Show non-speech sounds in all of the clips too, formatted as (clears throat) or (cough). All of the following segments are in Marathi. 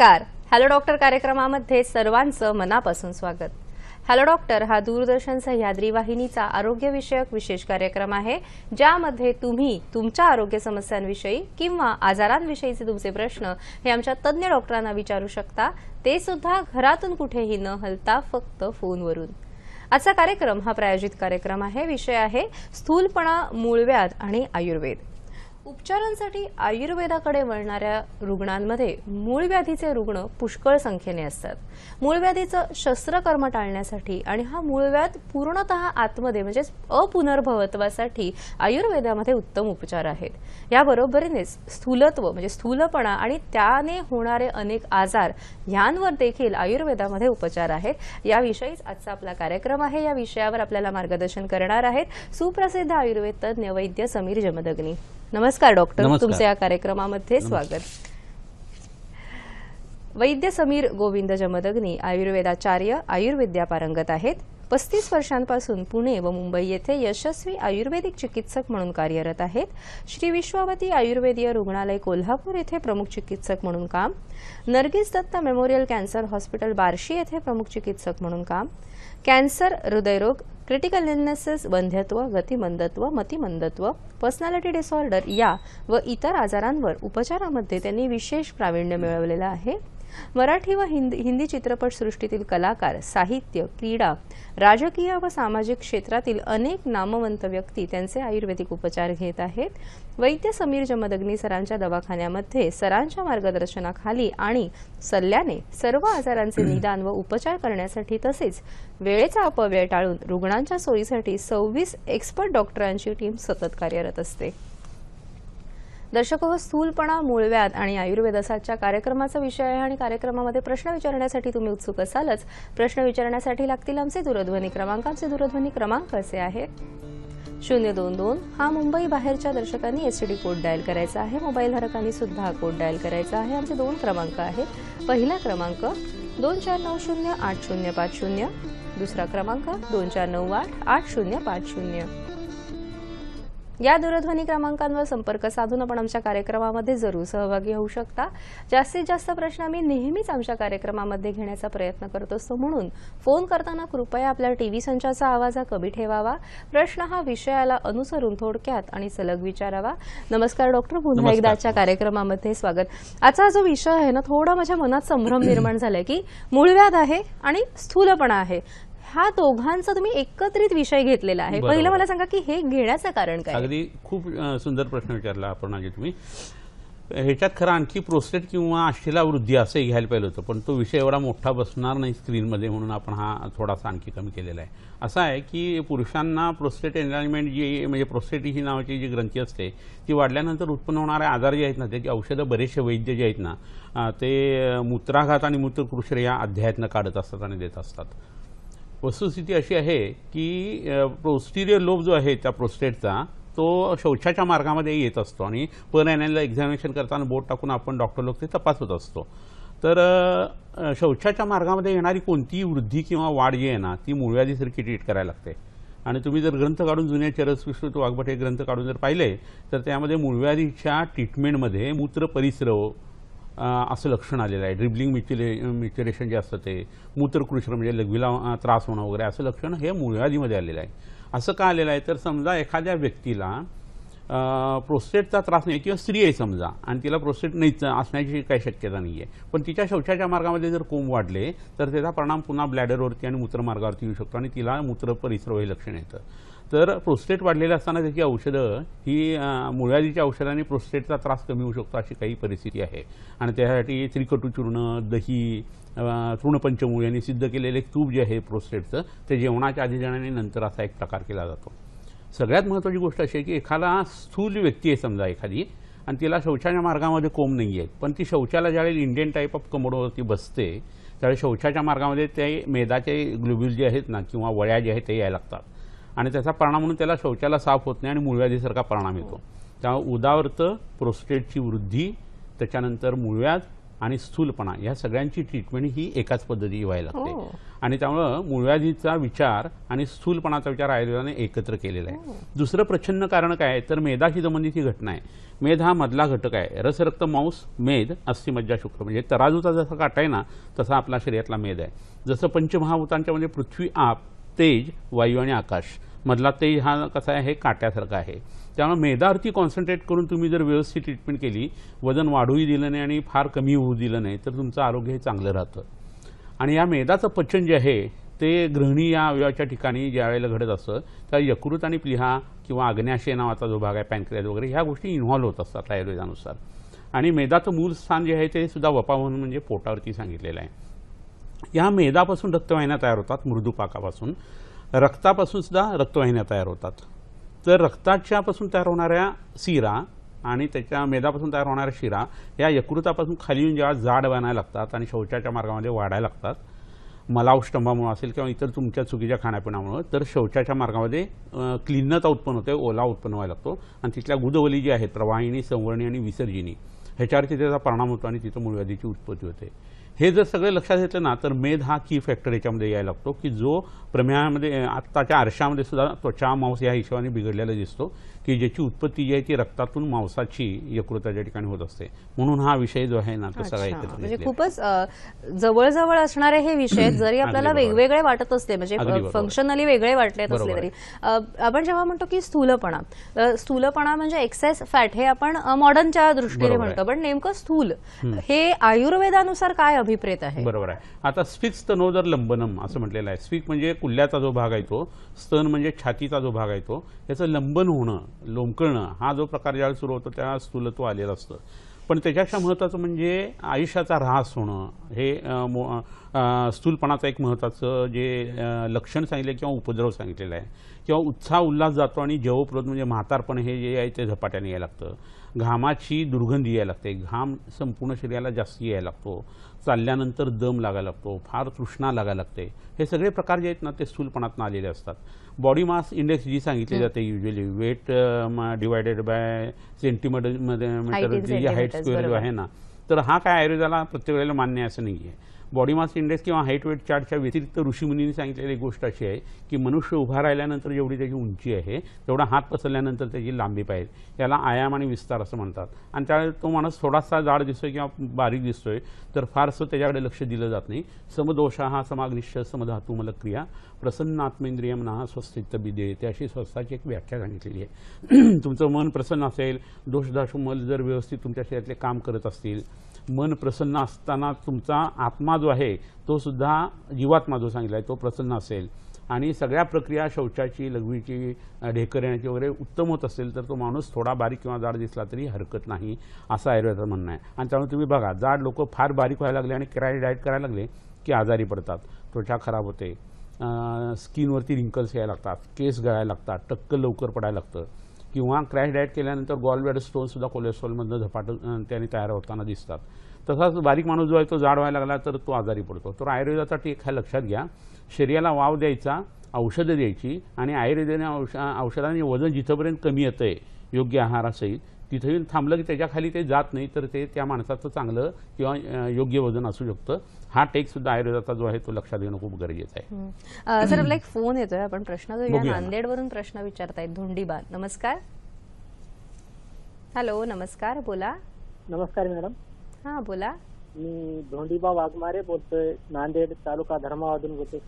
नमस्कार हॅलो डॉक्टर कार्यक्रमामध्ये सर्वांचं मनापासून स्वागत हॅलो डॉक्टर हा दूरदर्शन सह्याद्री वाहिनीचा आरोग्यविषयक विशेष कार्यक्रम आहे ज्यामध्ये तुम्ही तुमच्या आरोग्य समस्यांविषयी किंवा आजारांविषयीचे तुमचे प्रश्न हे आमच्या तज्ज्ञ डॉक्टरांना विचारू शकता ते सुद्धा घरातून कुठेही न हलता फक्त फोनवरून आजचा कार्यक्रम हा प्रायोजित कार्यक्रम आहे विषय आहे स्थूलपणा मूळव्याध आणि आयुर्वेद उपचारांसाठी आयुर्वेदाकडे वळणाऱ्या रुग्णांमध्ये मूळ व्याधीचे रुग्ण पुष्कळ संख्येने असतात मूळ व्याधीचं शस्त्रकर्म टाळण्यासाठी आणि हा मूळ व्याध पूर्णत आतमध्ये म्हणजे अपुनर्भवत्वासाठी आयुर्वेदामध्ये उत्तम उपचार आहेत याबरोबरीनेच स्थूलत्व म्हणजे स्थूलपणा आणि त्याने होणारे अनेक आजार यांवर देखील आयुर्वेदामध्ये उपचार आहेत याविषयीच आजचा आपला कार्यक्रम आहे या विषयावर आपल्याला मार्गदर्शन करणार आहेत सुप्रसिद्ध आयुर्वेद तज्ज्ञ वैद्य समीर जमदग्नी नमस्कार डॉक्टर तुमचं या कार्यक्रमामध्ये स्वागत वैद्य समीर गोविंद जमदग्नी आयुर्वेदाचार्य आयुर्वेद्या पारंगत आहेत पस्तीस वर्षांपासून पुणे व मुंबई येथे यशस्वी आयुर्वेदिक चिकित्सक म्हणून कार्यरत आहेत श्री विश्वावती आयुर्वेदीय रुग्णालय कोल्हापूर येथे प्रमुख चिकित्सक म्हणून काम Nargis Dutt memorial cancer hospital Barshi येथे प्रमुख चिकित्सक म्हणून काम कॅन्सर हृदयरोग क्रिटिकल इलनेसेस बंध्यत्व गतिमंदत्व मतिमंदत्व पर्सनॅलिटी डिसऑर्डर या व इतर आजारांवर उपचारामध्ये त्यांनी विशेष प्रावीण्य मिळवलेलं आहे मराठी व हिंदी हिंदी चित्रपटसृष्टीतील कलाकार साहित्य क्रीडा राजकीय व सामाजिक क्षेत्रातील अनेक नामवंत व्यक्ती त्यांचे आयुर्वेदिक उपचार घेत आहेत वैद्य समीर जमदग्नी सरांच्या दवाखान्यामध्ये सरांच्या मार्गदर्शनाखाली आणि सल्ल्याने सर्व आजारांचे (clears throat) निदान व उपचार करण्यासाठी तसेच वेळेचा अपव्यय टाळून रुग्णांच्या सोयीसाठी सव्वीस एक्सपर्ट डॉक्टरांची टीम सतत कार्यरत असते दर्शक हो स्थूलपणा मूळव्याध आणि आयुर्वेदासाच्या कार्यक्रमाचा विषय आहे आणि कार्यक्रमामध्ये प्रश्न विचारण्यासाठी तुम्ही उत्सुक असालच प्रश्न विचारण्यासाठी लागतील आमचे दूरध्वनी क्रमांक आमचे दूरध्वनी क्रमांक असे आहे शून्य दोन दोन हा मुंबई बाहेरच्या दर्शकांनी एसटीडी कोड डायल करायचा आहे मोबाईल धारकांनी सुद्धा हा कोड डायल करायचा आहे आमचे दोन क्रमांक आहेत पहिला क्रमांक दोन चार नऊ शून्य आठ शून्य पाच शून्य दुसरा क्रमांक दोन चार नऊ आठ आठ शून्य पाच शून्य या दूरध्वनी क्रमांकांवर संपर्क साधून आपण आमच्या कार्यक्रमामध्ये जरूर सहभागी होऊ शकता जास्तीत जास्त प्रश्न आम्ही नेहमीच आमच्या कार्यक्रमामध्ये घेण्याचा प्रयत्न करत असतो म्हणून फोन करताना कृपया आपल्या टीव्ही संचाचा आवाज हा कमी ठेवावा प्रश्न हा विषयाला अनुसरून थोडक्यात आणि सलग विचारावा नमस्कार डॉक्टर पुन्हा एकदा आजच्या कार्यक्रमामध्ये स्वागत आजचा जो विषय आहे ना थोडा माझ्या मनात संभ्रम निर्माण झालाय की मूळव्याध आहे आणि स्थूलपणा आहे हा दोघांचा तुम्ही एकत्रित विषय घेतलेला आहे पहिलं मला सांगा की हे घेण्याचं कारण काय अगदी खूप सुंदर प्रश्न विचारला आपण आज तुम्ही ह्याच्यात खरं आणखी प्रोस्टेट किंवा आशिला वृद्धी असंही घ्यायला पाहिलं होतं पण तो विषय एवढा मोठा बसणार नाही स्क्रीनमध्ये म्हणून आपण हा थोडासा आणखी कमी केलेला आहे असा आहे की पुरुषांना प्रोस्टेट एन्लाइनमेंट जी म्हणजे प्रोस्टेट ही नावाची जी ग्रंथी असते ती वाढल्यानंतर उत्पन्न होणारे आजार जे आहेत ना त्याची औषधं बरेचसे वैद्य जे आहेत ना ते मूत्राघात आणि मूत्रकृष्ण या अध्यायातनं काढत असतात आणि देत असतात वस्तुस्थिती अशी आहे की प्रोस्टिरियर लोब जो आहे त्या प्रोस्टेटचा तो शौचाच्या मार्गामध्ये येत असतो आणि पर एनला एक्झामिनेशन करताना बोट टाकून आपण डॉक्टर लोक ते तपासत असतो तर शौचाच्या मार्गामध्ये येणारी कोणतीही वृद्धी किंवा वाढ जी आहे ना ती मूळव्याधीसारखी ट्रीट करायला लागते आणि तुम्ही जर ग्रंथ काढून जुन्या चरसकृष्ण वाघभट हे ग्रंथ काढून जर पाहिले तर त्यामध्ये मूळव्याधीच्या ट्रीटमेंटमध्ये मूत्र परिसरव असं लक्षण आलेलं आहे ड्रिबलिंग मिचुले मिच्युरेशन जे असतं ते मूत्रकृष्ण म्हणजे लघवीला त्रास होणं वगैरे असं लक्षण हे मुळव्याधीमध्ये आलेलं आहे असं का आलेलं आहे तर समजा एखाद्या व्यक्तीला प्रोस्टेटचा त्रास नाही किंवा स्त्री आहे समजा आणि तिला प्रोस्टेट नाही असण्याची काही शक्यता नाही आहे पण तिच्या शौचाच्या मार्गामध्ये जर कोंब वाढले तर त्याचा परिणाम पुन्हा ब्लॅडरवरती आणि मूत्रमार्गावरती येऊ शकतो आणि तिला मूत्र परिसर हे लक्षण येतं तर प्रोस्टेट वाढलेला असताना त्याची औषधं ही मुळ्यादीच्या औषधाने प्रोस्टेटचा त्रास कमी होऊ शकतो अशी काही परिस्थिती आहे आणि त्यासाठी त्रिकटूचूर्ण दही तृणपंचमूळ यांनी सिद्ध केलेले तूप जे आहे प्रोस्टेटचं ते जेवणाच्या आधी जाण्याने नंतर असा एक प्रकार केला जातो सगळ्यात महत्त्वाची गोष्ट अशी आहे की एखादा स्थूल व्यक्ती आहे समजा एखादी आणि तिला शौचाच्या मार्गामध्ये कोंब नाही आहेत पण ती शौचाला ज्यावेळी इंडियन टाईप ऑफ कमोडवरती बसते त्यावेळी शौचाच्या मार्गामध्ये ते मेदाचे ग्लोब्युल जे आहेत ना किंवा वळ्या जे आहेत ते यायला लागतात आणि त्याचा परिणाम म्हणून त्याला शौचाला साफ होत नाही आणि मूळव्याधीसारखा परिणाम येतो त्यामुळे उदावर्त प्रोस्टेटची वृद्धी त्याच्यानंतर मूळव्याध आणि स्थूलपणा या सगळ्यांची ट्रीटमेंट ही एकाच पद्धती व्हायला लागते हो. आणि त्यामुळं मूळव्याधीचा विचार आणि स्थूलपणाचा विचार आयुर्वेदाने एकत्र केलेला आहे हो. दुसरं प्रचन्न कारण काय आहे तर मेधाशी संबंधित ही घटना आहे मेध हा मधला घटक आहे रसरक्त मांस मेध अस्थि मज्जा शुक्र म्हणजे तराजूचा जसा काटा आहे ना तसा आपला शरीरातला मेध आहे जसं पंचमहाभूतांच्या म्हणजे पृथ्वी आप तेज वायू आणि आकाश मधला ते हा कसा आहे हे काट्यासारखा आहे त्यामुळे मेदावरती कॉन्सन्ट्रेट करून तुम्ही जर व्यवस्थित ट्रीटमेंट केली वजन वाढूही दिलं नाही आणि फार कमी होऊ दिलं नाही तर तुमचं आरोग्य हे चांगलं राहतं आणि या मेदाचं पचन जे आहे ते गृहिणी या अवयवाच्या ठिकाणी ज्या वेळेला घडत असतं त्या यकृत आणि प्लिहा किंवा आग्न्याशय नावाचा जो भाग आहे पॅनक्रियाज वगैरे ह्या गोष्टी इन्व्हॉल्व्ह होत असतात आयुर्वेदानुसार आणि मेदाचं मूल स्थान जे आहे ते सुद्धा वपा म्हणून म्हणजे पोटावरती सांगितलेलं आहे या मेदापासून रक्तवाहिन्या तयार होतात मृदुपाकापासून रक्तापासून सुद्धा रक्तवाहिन्या तयार होतात तर रक्ताच्यापासून तयार होणाऱ्या सिरा आणि त्याच्या मेदापासून तयार होणाऱ्या शिरा या यकृतापासून खाली येऊन जेव्हा जाड बनायला लागतात आणि शौचाच्या मार्गामध्ये वाढायला लागतात मलावष्टंभामुळे असेल किंवा इतर तुमच्या चुकीच्या खाण्यापिण्यामुळं तर शौचाच्या मार्गामध्ये क्लिन्नता उत्पन्न होते ओला उत्पन्न व्हायला लागतो आणि तिथल्या गुदवली जी आहेत प्रवाहिणी संवर्णी आणि विसर्जिनी ह्याच्यावरती त्याचा परिणाम होतो आणि तिथं मूळव्याधीची उत्पत्ती होते हे जर सगळे लक्षात घेतलं ना तर मेद हा की फॅक्टर याच्यामध्ये यायला लागतो की जो प्रमेयामध्ये आत्ताच्या आरशामध्ये सुद्धा त्वचा मांस या हिशोबाने बिघडलेला दिसतो की ज्याची उत्पत्ती जी आहे ती रक्तातून मांसाची यकृताच्या ठिकाणी होत असते म्हणून हा विषय जो आहे ना तो सगळा म्हणजे खूपच जवळजवळ असणारे हे विषय जरी आपल्याला वेगवेगळे वाटत असते म्हणजे फंक्शनली वेगळे वाटले असले तरी आपण जेव्हा म्हणतो की स्थूलपणा स्थूलपणा म्हणजे एक्सेस फॅट हे आपण मॉडर्नच्या दृष्टीने म्हणतो पण नेमकं स्थूल हे आयुर्वेदानुसार काय अभिप्रेत आहे बरोबर आहे आता स्फिक्स जर लंबनम असं म्हटलेलं आहे स्फिक म्हणजे कुल्ल्याचा जो भाग आहे तो स्तन म्हणजे छातीचा जो भाग आहे तो याचं लंबन होणं लोंबकळणं हा जो प्रकार ज्यावेळेस सुरू होतो त्या स्थूलत्व आलेलं असतं पण त्याच्यापेक्षा महत्त्वाचं म्हणजे आयुष्याचा ऱ्हास होणं हे स्थूलपणाचं एक महत्त्वाचं जे लक्षण सांगितलं किंवा उपद्रव सांगितलेला आहे किंवा उत्साह उल्हास जातो आणि जवप्रद म्हणजे म्हातारपण हे जे आहे ते झपाट्याने यायला लागतं घामाची दुर्गंधी यायला लागते घाम संपूर्ण शरीराला जास्त यायला लागतो चालल्यानंतर दम लागायला लागतो फार तृष्णा लागायला लागते हे सगळे प्रकार जे आहेत ना ते स्थूलपणातून आलेले असतात बॉडी मास इंडेक्स जी सांगितली जाते usually weight divided by centimetre मध्ये जी हाईट स्क्वेअर आहे ना तर हा काय आयुर्वेदाला प्रत्येक वेळेला मान्य असं नाही आहे बॉडी मास इंडेक्स किंवा हाईट वेट चार्टच्या व्यतिरिक्त ऋषीमुनी सांगितलेली गोष्ट अशी आहे की मनुष्य उभा राहिल्यानंतर जेवढी त्याची उंची आहे तेवढा हात पसरल्यानंतर त्याची लांबी पाहिजे याला आयाम आणि विस्तार असं म्हणतात आणि त्यावेळेस तो माणूस थोडासा जाड दिसतोय किंवा बारीक दिसतोय तर फारसं त्याच्याकडे लक्ष दिलं जात नाही समदोषा हा समाग्निश्च समधातू क्रिया प्रसन्न आत्मेंद्रिय मना स्वस्थित बिदेते अशी स्वस्थाची एक व्याख्या सांगितलेली आहे (clears throat) तुमचं मन प्रसन्न असेल मल जर व्यवस्थित तुमच्या शरीरातले काम करत असतील मन प्रसन्न असताना तुमचा आत्मा जो आहे तो सुद्धा जीवात्मा जो सांगितला आहे तो प्रसन्न असेल आणि सगळ्या प्रक्रिया शौचाची लघवीची ढेकर येण्याची वगैरे उत्तम होत असेल तर तो माणूस थोडा बारीक किंवा जाड दिसला तरी हरकत नाही असं आयुर्वेदाचं म्हणणं आहे आणि त्यामुळे तुम्ही बघा जाड लोक फार बारीक व्हायला लागले आणि क्रॅश डाएट करायला लागले की आजारी पडतात त्वचा खराब होते स्किनवरती रिंकल्स यायला लागतात केस गळायला लागतात टक्क लवकर पडायला लागतं किंवा क्रॅश डाएट केल्यानंतर स्टोन स्टोनसुद्धा कोलेस्ट्रॉलमधनं झपाट त्याने तयार होताना दिसतात तसाच बारीक माणूस जो आहे तो जाड व्हायला लागला तर तो आजारी पडतो तर आयुर्वेदाचा टेक हा लक्षात घ्या शरीराला वाव द्यायचा औषधं द्यायची आणि आयुर्वेदाने औष औषधाने वजन जिथंपर्यंत कमी येतं आहे योग्य आहारासहित तिथे थांबलं की त्याच्याखाली ते जात नाही तर ते त्या माणसाचं चांगलं किंवा योग्य वजन असू शकतं हा टेक सुद्धा आयुर्वेदाचा जो आहे तो लक्षात घेणं खूप गरजेचं आहे सर आपला एक फोन येतोय आपण प्रश्न नांदेडवरून प्रश्न विचारतायत धोंडीबा नमस्कार हॅलो नमस्कार बोला नमस्कार मॅडम हा बोला मी धोंडीबा वाघमारे बोलतोय नांदेड तालुका धर्मावादून बोलतोय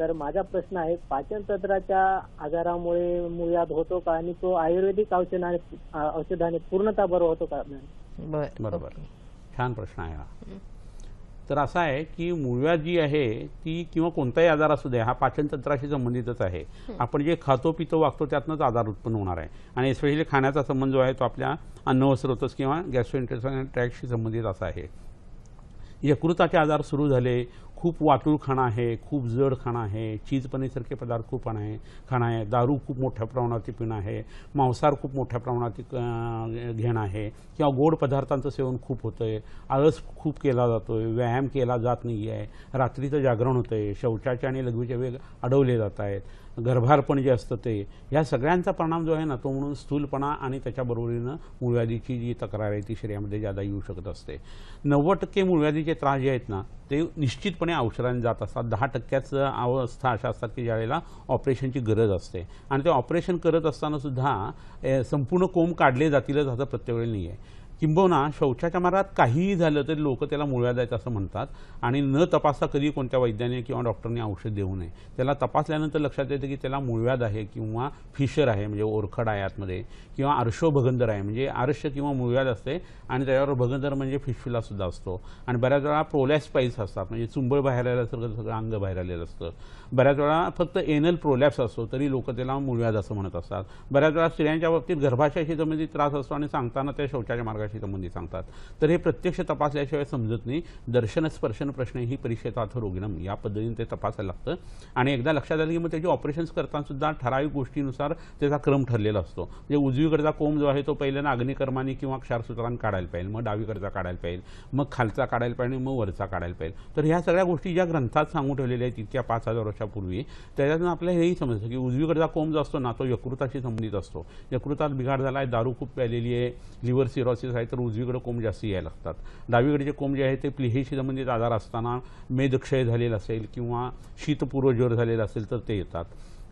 तर माझा प्रश्न आहे पाचनतंत्राच्या आजारामुळे मुळात होतो का आणि तो आयुर्वेदिक औषधाने औषधाने पूर्णतः बरं होतो का बरोबर छान प्रश्न आहे हा तर असा आहे की मुळव्या जी आहे ती किंवा कोणताही आजार असू दे हा पाचनतंत्राशी संबंधितच आहे आपण जे खातो पितो वागतो त्यातनंच आजार उत्पन्न होणार आहे आणि एस्पेशली खाण्याचा संबंध जो आहे तो आपल्या अन्नवस्रोतस किंवा गॅस्ट्रोइंटेस्टायनल ट्रॅकशी संबंधित असा आहे यकृताचे आजार सुरू झाले खूप वाटूळ खाणं आहे खूप जड खाणं आहे चीज पनीरसारखे पदार्थ खूप खाणं आहे खाणं आहे दारू खूप मोठ्या प्रमाणात पिणं आहे मांसाहार खूप मोठ्या प्रमाणात घेणं आहे किंवा गोड पदार्थांचं सेवन खूप होतं आहे आळस खूप केला जातो आहे व्यायाम केला जात नाही आहे रात्रीचं जागरण होतं आहे शौचाचे आणि लघुचे वेग अडवले जात आहेत गर्भारपण जे असतं ते ह्या सगळ्यांचा परिणाम जो आहे ना तो म्हणून स्थूलपणा आणि त्याच्याबरोबरीनं मूळव्याधीची जी तक्रार आहे ती शरीरामध्ये ज्यादा येऊ शकत असते नव्वद टक्के मूळव्याधीचे त्रास जे आहेत ना ते निश्चितपणे औषधाने जात असतात दहा टक्क्याचं अवस्था अशा असतात की ज्यावेळेला ऑपरेशनची गरज असते आणि ते ऑपरेशन करत असताना सुद्धा संपूर्ण कोंब काढले जातीलच असं प्रत्येक वेळेला नाही आहे किंबहुना शौचाच्या मारात काहीही झालं तरी लोक त्याला मुळव्याद द्यायचं असं म्हणतात आणि न तपासता कधी कोणत्या वैद्याने किंवा डॉक्टरने औषध देऊ नये त्याला तपासल्यानंतर लक्षात येतं की त्याला मुळव्याद आहे किंवा फिशर आहे म्हणजे ओरखड आहे आतमध्ये किंवा आरशो भगंदर आहे म्हणजे आरश्य किंवा मुळव्याध असते आणि त्याच्यावर भगंदर म्हणजे सुद्धा असतो आणि बऱ्याच वेळा पाईस असतात म्हणजे चुंबळ बाहेर आल्यासारखं सगळं अंग बाहेर आलेलं असतं बऱ्याच वेळा फक्त एनल प्रोलॅप्स असतो तरी लोक त्याला मूळव्याध असं म्हणत असतात बऱ्याच वेळा स्त्रियांच्या बाबतीत गर्भाशयाशी संबंधित त्रास असतो आणि सांगताना त्या शौचाच्या मार्गाशी संबंधित सांगतात तर हे प्रत्यक्ष तपासल्याशिवाय समजत नाही दर्शन स्पर्शन प्रश्न ही परीक्षेत अथरोगिणम या पद्धतीने ते तपासायला लागतं आणि एकदा लक्षात आलं की मग त्याची ऑपरेशन्स करताना सुद्धा ठराविक गोष्टीनुसार त्याचा क्रम ठरलेला असतो म्हणजे उजवीकडचा कोंब जो आहे तो पहिल्यांदा अग्निकर्माने किंवा क्षारसूत्रान काढायला पाहिजे मग डावीकडचा काढायला पाहिजे मग खालचा काढायला पाहिजे मग वरचा काढायला पाहिजे तर ह्या सगळ्या गोष्टी ज्या ग्रंथात सांगून ठेवलेल्या आहेत इतक्या पाच हजार वर्षापूर्वी त्याच्यातून आपल्याला हेही समजतं की उजवीकडचा कोंब जो असतो ना तो यकृताशी संबंधित असतो यकृतात बिघाड झाला आहे दारू खूप प्यालेली आहे लिव्हर सिरॉसिस आहे तर उजवीकडे कोंब जास्त यायला लागतात डावीकडचे कोंब जे आहे ते प्लिहेशी संबंधित आजार असताना मेदक्षय झालेला असेल किंवा ज्वर झालेला असेल तर ते येतात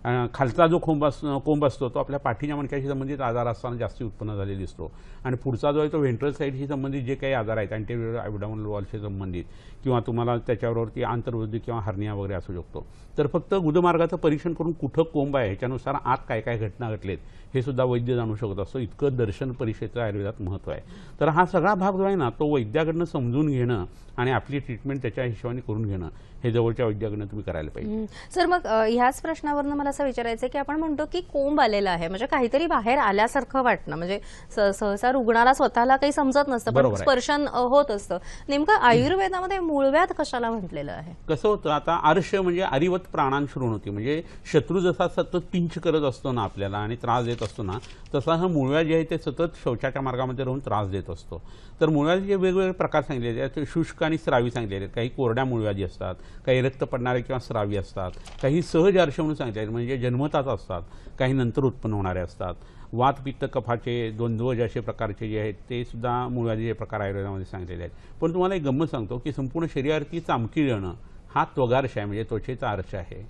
खालचा जो कोंब असतो कोंब असतो तो आपल्या पाठीच्या मणक्याशी संबंधित आजार असताना जास्ती उत्पन्न झालेला दिसतो आणि पुढचा जो आहे तो व्हेंट्रल साईडशी संबंधित जे काही आजार आहेत अँटेरियर ॲबडामल वॉलशी संबंधित किंवा तुम्हाला त्याच्यावरती आंतरवृद्धी किंवा हर्निया वगैरे असू शकतो तर फक्त गुदमार्गाचं परीक्षण करून कुठं कोंब आहे ह्याच्यानुसार आत काय काय घटना घटलेत हे सुद्धा वैद्य जाणू शकत असतो इतकं दर्शन परिषदेचा आयुर्वेदात महत्व आहे तर हा सगळा भाग जो आहे ना तो वैद्याकडनं समजून घेणं आणि आपली ट्रीटमेंट त्याच्या हिशोबाने करून घेणं हे जवळच्या वैद्याकडनं तुम्ही करायला पाहिजे सर मग ह्याच प्रश्नावरनं मला असं विचारायचं की आपण म्हणतो की कोंब आलेला आहे म्हणजे काहीतरी बाहेर आल्यासारखं वाटणं म्हणजे सहसा रुग्णाला स्वतःला काही समजत नसतं पण स्पर्शन होत असतं नेमकं आयुर्वेदामध्ये मूळव्यात कशाला म्हटलेलं आहे कसं होतं आता आर्ष म्हणजे अरिवत प्राणांशुरून होती म्हणजे शत्रू जसा सतत पिंच करत असतो ना आपल्याला आणि त्रास देत असतो ना तसा हा मुळव्या जे आहे ते सतत शौचाच्या मार्गामध्ये राहून त्रास देत असतो तर मुळव्याचे जे वेगवेगळे प्रकार सांगितले आहेत शुष्क आणि स्रावी सांगितले आहेत काही कोरड्या मुळव्याजी असतात काही रक्त पडणारे किंवा स्रावी असतात काही सहज आरशे म्हणून सांगितले आहेत म्हणजे जन्मताच असतात काही नंतर उत्पन्न होणारे असतात वात पित्त कफाचे द्वंद्वज असे प्रकारचे जे आहेत ते सुद्धा मुळव्याजीचे प्रकार आयुर्वेदामध्ये सांगितलेले आहेत पण तुम्हाला एक गंमत सांगतो की संपूर्ण शरीरावरती चामकी येणं हा त्वगारश आहे म्हणजे त्वचेचा अर्श आहे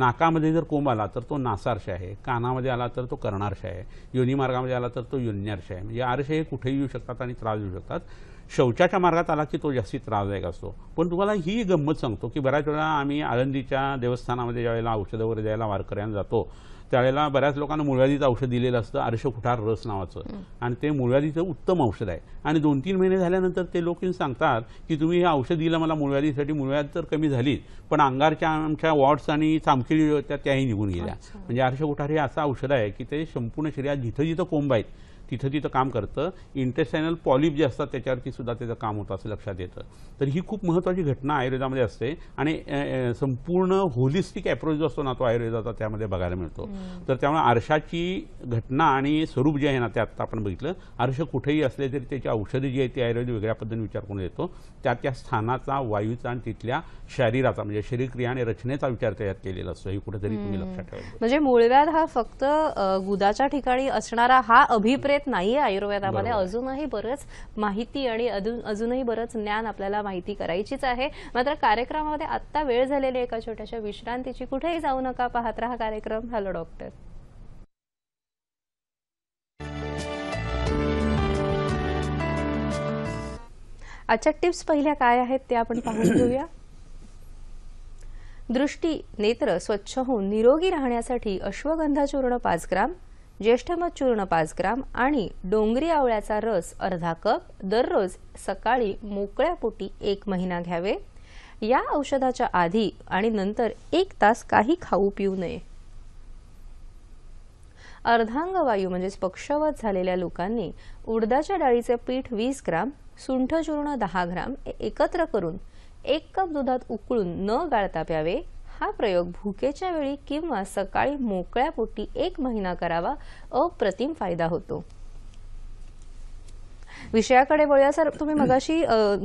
नाकामध्ये जर कोंब आला तर तो नासारश आहे कानामध्ये आला तर तो कर्णार्श आहे योनिमार्गामध्ये आला तर तो युन्यार्श आहे म्हणजे आर्श हे कुठेही येऊ शकतात आणि त्रास येऊ शकतात शौचाच्या मार्गात आला की तो जास्ती त्रासदायक असतो पण तुम्हाला ही गंमत सांगतो की बऱ्याच वेळा आम्ही आळंदीच्या देवस्थानामध्ये ज्यावेळेला औषधं वगैरे द्यायला वारकऱ्यांना जातो त्यावेळेला बऱ्याच लोकांना मुळव्याधीचं औषध दिलेलं असतं कुठार रस नावाचं आणि ते मुळव्याधीचं उत्तम औषध आहे आणि दोन तीन महिने झाल्यानंतर ते लोक सांगतात की तुम्ही हे औषध दिलं मला मुळव्याधीसाठी मुळव्याध तर कमी झालीच पण अंगारच्या आमच्या वॉर्ड्स आणि चामखिळी होत्या त्याही निघून गेल्या म्हणजे कुठार हे असं औषध आहे की ते संपूर्ण शरीरात जिथं जिथं कोंब आहेत तिथं तिथं काम करतं इंटेस्टायनल पॉलिप जे असतात त्याच्यावरती सुद्धा त्याचं काम होतं असं लक्षात येतं तर ही खूप महत्त्वाची घटना आयुर्वेदामध्ये असते आणि संपूर्ण होलिस्टिक अप्रोच जो असतो ना तो आयुर्वेदाचा त्यामध्ये बघायला मिळतो तर त्यामुळे आरशाची घटना आणि स्वरूप जे आहे ना ते आत्ता आपण बघितलं आरश कुठेही असले तरी त्याची औषधे जी आहे ती आयुर्वेद वेगळ्या पद्धतीने विचार करून येतो त्या त्या स्थानाचा वायूचा आणि तिथल्या शरीराचा म्हणजे शरीरक्रिया आणि रचनेचा विचार त्याच्यात केलेला असतो हे कुठेतरी तुम्ही लक्षात ठेवा म्हणजे मूळव्याध हा फक्त गुदाच्या ठिकाणी असणारा हा अभिप्रेत नाही नाहीये आयुर्वेदामध्ये अजूनही बरंच माहिती आणि अजूनही बरंच ज्ञान आपल्याला माहिती करायचीच आहे मात्र कार्यक्रमामध्ये आत्ता वेळ झालेली एका छोट्याशा विश्रांतीची कुठेही जाऊ नका पाहत राहा कार्यक्रम हॅलो डॉक्टर आजच्या टिप्स पहिल्या काय आहेत ते आपण पाहून (clears throat) घेऊया दृष्टी नेत्र स्वच्छ होऊन निरोगी राहण्यासाठी अश्वगंधा चूर्ण पाच ग्राम ज्येष्ठमध चूर्ण पाच ग्राम आणि डोंगरी आवळ्याचा रस अर्धा कप दररोज सकाळी मोकळ्या पोटी एक महिना घ्यावे या औषधाच्या आधी आणि नंतर एक तास काही खाऊ पिऊ नये अर्धांग वायू म्हणजे पक्षवत झालेल्या लोकांनी उडदाच्या डाळीचे पीठ वीस ग्राम सुंठ चूर्ण दहा ग्राम एकत्र करून एक कप दुधात उकळून न गाळता प्यावे हा प्रयोग भूकेच्या वेळी किंवा सकाळी मोकळ्या पोटी एक महिना करावा अप्रतिम फायदा होतो विषयाकडे वळूया सर तुम्ही मगाशी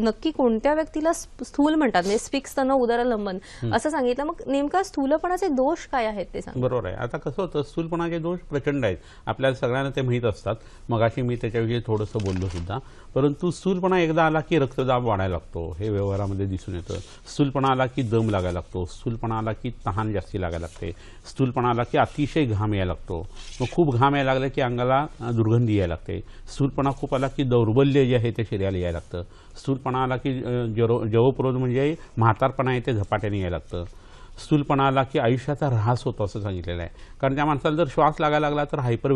नक्की कोणत्या व्यक्तीला स्थूल म्हणतात म्हणजे स्फिक्स तन लंबन असं सांगितलं मग नेमका स्थूलपणाचे दोष काय आहेत ते सांग बरोबर आहे आता कसं होतं स्थूलपणाचे दोष प्रचंड आहेत आपल्याला सगळ्यांना ते माहीत असतात मगाशी मी त्याच्याविषयी थोडंसं बोललो सुद्धा परंतु स्थूलपणा एकदा आला की रक्तदाब वाढायला लागतो हे व्यवहारामध्ये दिसून येतं स्थूलपणा आला की दम लागायला लागतो स्थूलपणा आला की तहान जास्ती लागायला लागते स्थूलपणा आला की अतिशय घाम यायला लागतो मग खूप घाम यायला लागला की अंगाला दुर्गंधी यायला लागते स्थूलपणा खूप आला की दौर्बल्य जे आहे ते शरीराला यायला लागतं स्थूलपणा आला की जरो जवप्रोध म्हणजे म्हातारपणा आहे ते झपाट्याने यायला लागतं स्थूलपणाला की आयुष्याचा ऱ्हास होतो असं सांगितलेलं आहे कारण त्या माणसाला जर श्वास लागायला लागला तर हायपर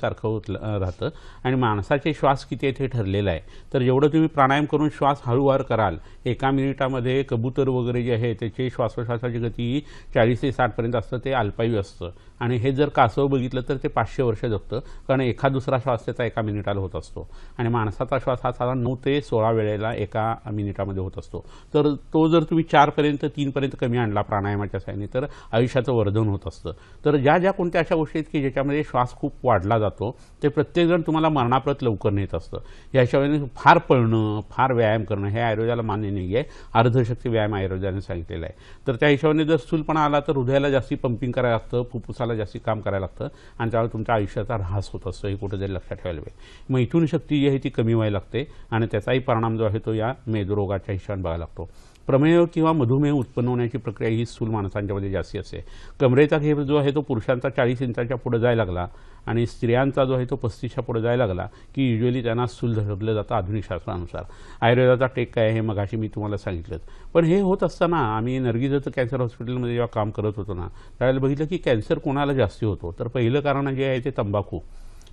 सारखं होत राहतं आणि माणसाचे श्वास किती आहे हे ठरलेलं आहे तर जेवढं तुम्ही प्राणायाम करून श्वास हळूवार कराल एका मिनिटामध्ये कबूतर वगैरे जे आहे त्याचे श्वासोश्वासाची गती चाळीस ते साठपर्यंत असतं ते अल्पायू असतं आणि हे जर कासव बघितलं तर ते पाचशे वर्ष जगतं कारण एका दुसरा श्वास त्याचा एका मिनिटाला होत असतो आणि माणसाचा श्वास हा साधारण नऊ ते सोळा वेळेला एका मिनिटामध्ये होत असतो तर तो जर तुम्ही चारपर्यंत तीनपर्यंत कमी आणला प्राणायामाच्या सायने तर आयुष्याचं वर्धन होत असतं तर ज्या ज्या कोणत्या अशा गोष्टी आहेत की ज्याच्यामध्ये श्वास खूप वाढला जातो ते प्रत्येकजण तुम्हाला मरणाप्रत लवकर नेत असतं हिशोबाने फार पळणं फार व्यायाम करणं हे आयुर्वेदाला मान्य नाही आहे अर्धशक्ती व्यायाम आयुर्वेदाने सांगितलेला आहे तर त्या हिशोबाने जर स्थूलपणा आला तर हृदयाला जास्ती पंपिंग करायला असतं फुफ्फुसाला तुम्हाला जास्ती काम करायला लागतं आणि त्यावेळेला तुमच्या आयुष्याचा ऱ्हास होत असतो हे कुठेतरी लक्षात ठेवायला पाहिजे इथून शक्ती जी आहे ती कमी व्हायला लागते आणि त्याचाही परिणाम जो आहे तो या मेदरोगाच्या हिशोबाने बघायला लागतो प्रमेय किंवा मधुमेह उत्पन्न होण्याची प्रक्रिया ही स्थूल माणसांच्यामध्ये जास्ती असते कमरेचा हे जो आहे तो पुरुषांचा चाळीस इंचाच्या पुढे जायला लागला आणि स्त्रियांचा जो आहे तो पस्तीसच्या पुढे जायला लागला की युजली त्यांना स्थूल धरलं जातं आधुनिक शास्त्रानुसार आयुर्वेदाचा टेक काय आहे मगाशी मी तुम्हाला सांगितलं पण हे होत असताना आम्ही नरगीजचं कॅन्सर हॉस्पिटलमध्ये जेव्हा काम करत होतो ना त्यावेळेला बघितलं की कॅन्सर कोणाला जास्ती होतो तर पहिलं कारण जे आहे ते तंबाखू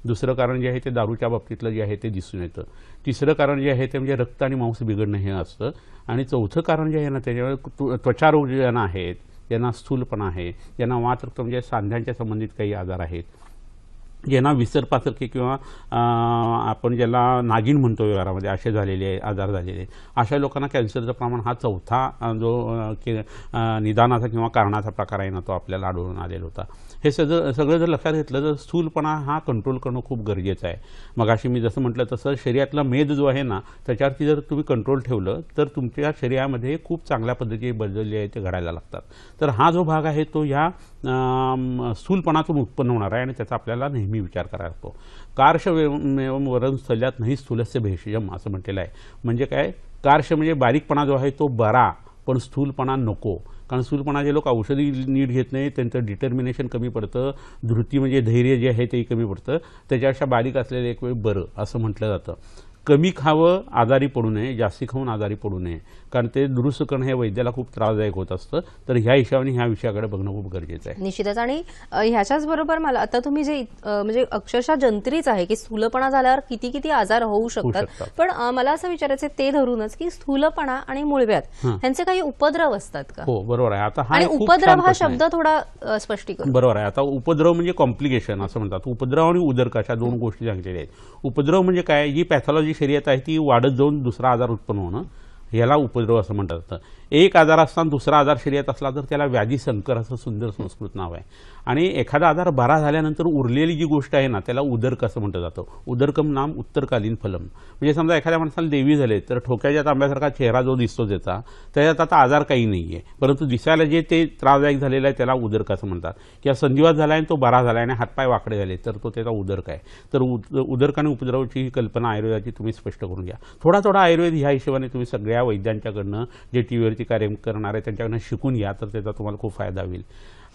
दुसरं कारण जे आहे ते दारूच्या बाबतीतलं जे आहे ते दिसून येतं तिसरं कारण जे आहे ते म्हणजे रक्त आणि मांस बिघडणं हे असतं आणि चौथं कारण जे आहे ना त्याच्यावर त्वचारोग ज्यांना आहेत ज्यांना स्थूलपणा आहे ज्यांना रक्त म्हणजे सांध्यांच्या संबंधित काही आजार आहेत ज्यांना विसर्पासारखे किंवा आपण ज्याला नागिन म्हणतो व्यवहारामध्ये असे झालेले आजार झालेले अशा लोकांना कॅन्सरचं प्रमाण हा चौथा जो निदानाचा किंवा कारणाचा प्रकार आहे ना तो आपल्याला आढळून आलेला होता हे सगळं सगळं जर लक्षात घेतलं तर स्थूलपणा हा कंट्रोल करणं खूप गरजेचं आहे मग अशी मी जसं म्हटलं तसं शरीरातला मेद जो आहे ना त्याच्यावरती जर तुम्ही कंट्रोल ठेवलं तर तुमच्या शरीरामध्ये खूप चांगल्या पद्धतीने बदलले आहे ते घडायला लागतात तर हा जो भाग आहे तो ह्या स्थूलपणातून उत्पन्न होणार आहे आणि त्याचा आपल्याला नेहमी मी विचार करा लागतो कार्शमेवम वरण स्थल्यात नाही स्थूलस्य भेषजम असं म्हटलेलं आहे म्हणजे काय कारश म्हणजे बारीकपणा जो आहे तो बरा पण स्थूलपणा नको कारण स्थूलपणा जे लोक औषधी नीट घेत नाही त्यांचं डिटर्मिनेशन कमी पडतं धृती म्हणजे धैर्य जे आहे तेही कमी पडतं त्याच्यापेक्षा बारीक असलेलं एक वेळ बरं असं म्हटलं जातं कमी खावं आजारी पडू नये जास्ती खाऊन आजारी पडू नये कारण ते दुरुस्त हे वैद्याला खूप त्रासदायक होत असतं तर ह्या हिशोबाने ह्या विषयाकडे बघणं खूप गरजेचं आहे निश्चितच आणि ह्याच्याच बरोबर मला आता तुम्ही जे म्हणजे अक्षरशः जंत्रीच आहे की स्थूलपणा झाल्यावर किती किती आजार होऊ शकतात पण मला असं विचारायचं ते धरूनच की स्थूलपणा आणि मुळव्यात यांचे काही उपद्रव असतात का हो बरोबर आहे आता हा उपद्रव हा शब्द थोडा स्पष्टीकरण बरोबर आहे आता उपद्रव म्हणजे कॉम्प्लिकेशन असं म्हणतात उपद्रव आणि अशा दोन गोष्टी सांगितलेल्या आहेत उपद्रव म्हणजे काय जी पॅथॉलॉजी शर्यत आहे ती वाढत जाऊन दुसरा आजार उत्पन्न होणं याला उपद्रव असं म्हणतात एक आजार असताना दुसरा आजार शरीरात असला तर त्याला व्याधी संकर असं सुंदर संस्कृत नाव आहे आणि एखादा आजार बरा झाल्यानंतर उरलेली जी गोष्ट आहे ना त्याला उदरक असं म्हटलं जातं उदरकम नाम उत्तरकालीन फलम म्हणजे समजा एखाद्या माणसाला देवी झाले तर ठोक्याच्या तांब्यासारखा चेहरा जो दिसतो त्याचा त्याच्यात आता आजार काही नाही आहे परंतु दिसायला जे ते त्रासदायक झालेलं आहे त्याला उदरक असं म्हणतात किंवा संधिवात झाला आहे तो बरा झाला आहे आणि हातपाय वाकडे झाले तर तो त्याचा उदरक आहे तर उदरक आणि उपद्रवची ही कल्पना आयुर्वेदाची तुम्ही स्पष्ट करून घ्या थोडा थोडा आयुर्वेद ह्या हिशोबाने तुम्ही सगळ्या वैद्यांच्याकडनं जे टीव्हीवर समाजकार्यावरती कार्य करणारे त्यांच्याकडनं शिकून घ्या तर त्याचा तुम्हाला खूप फायदा होईल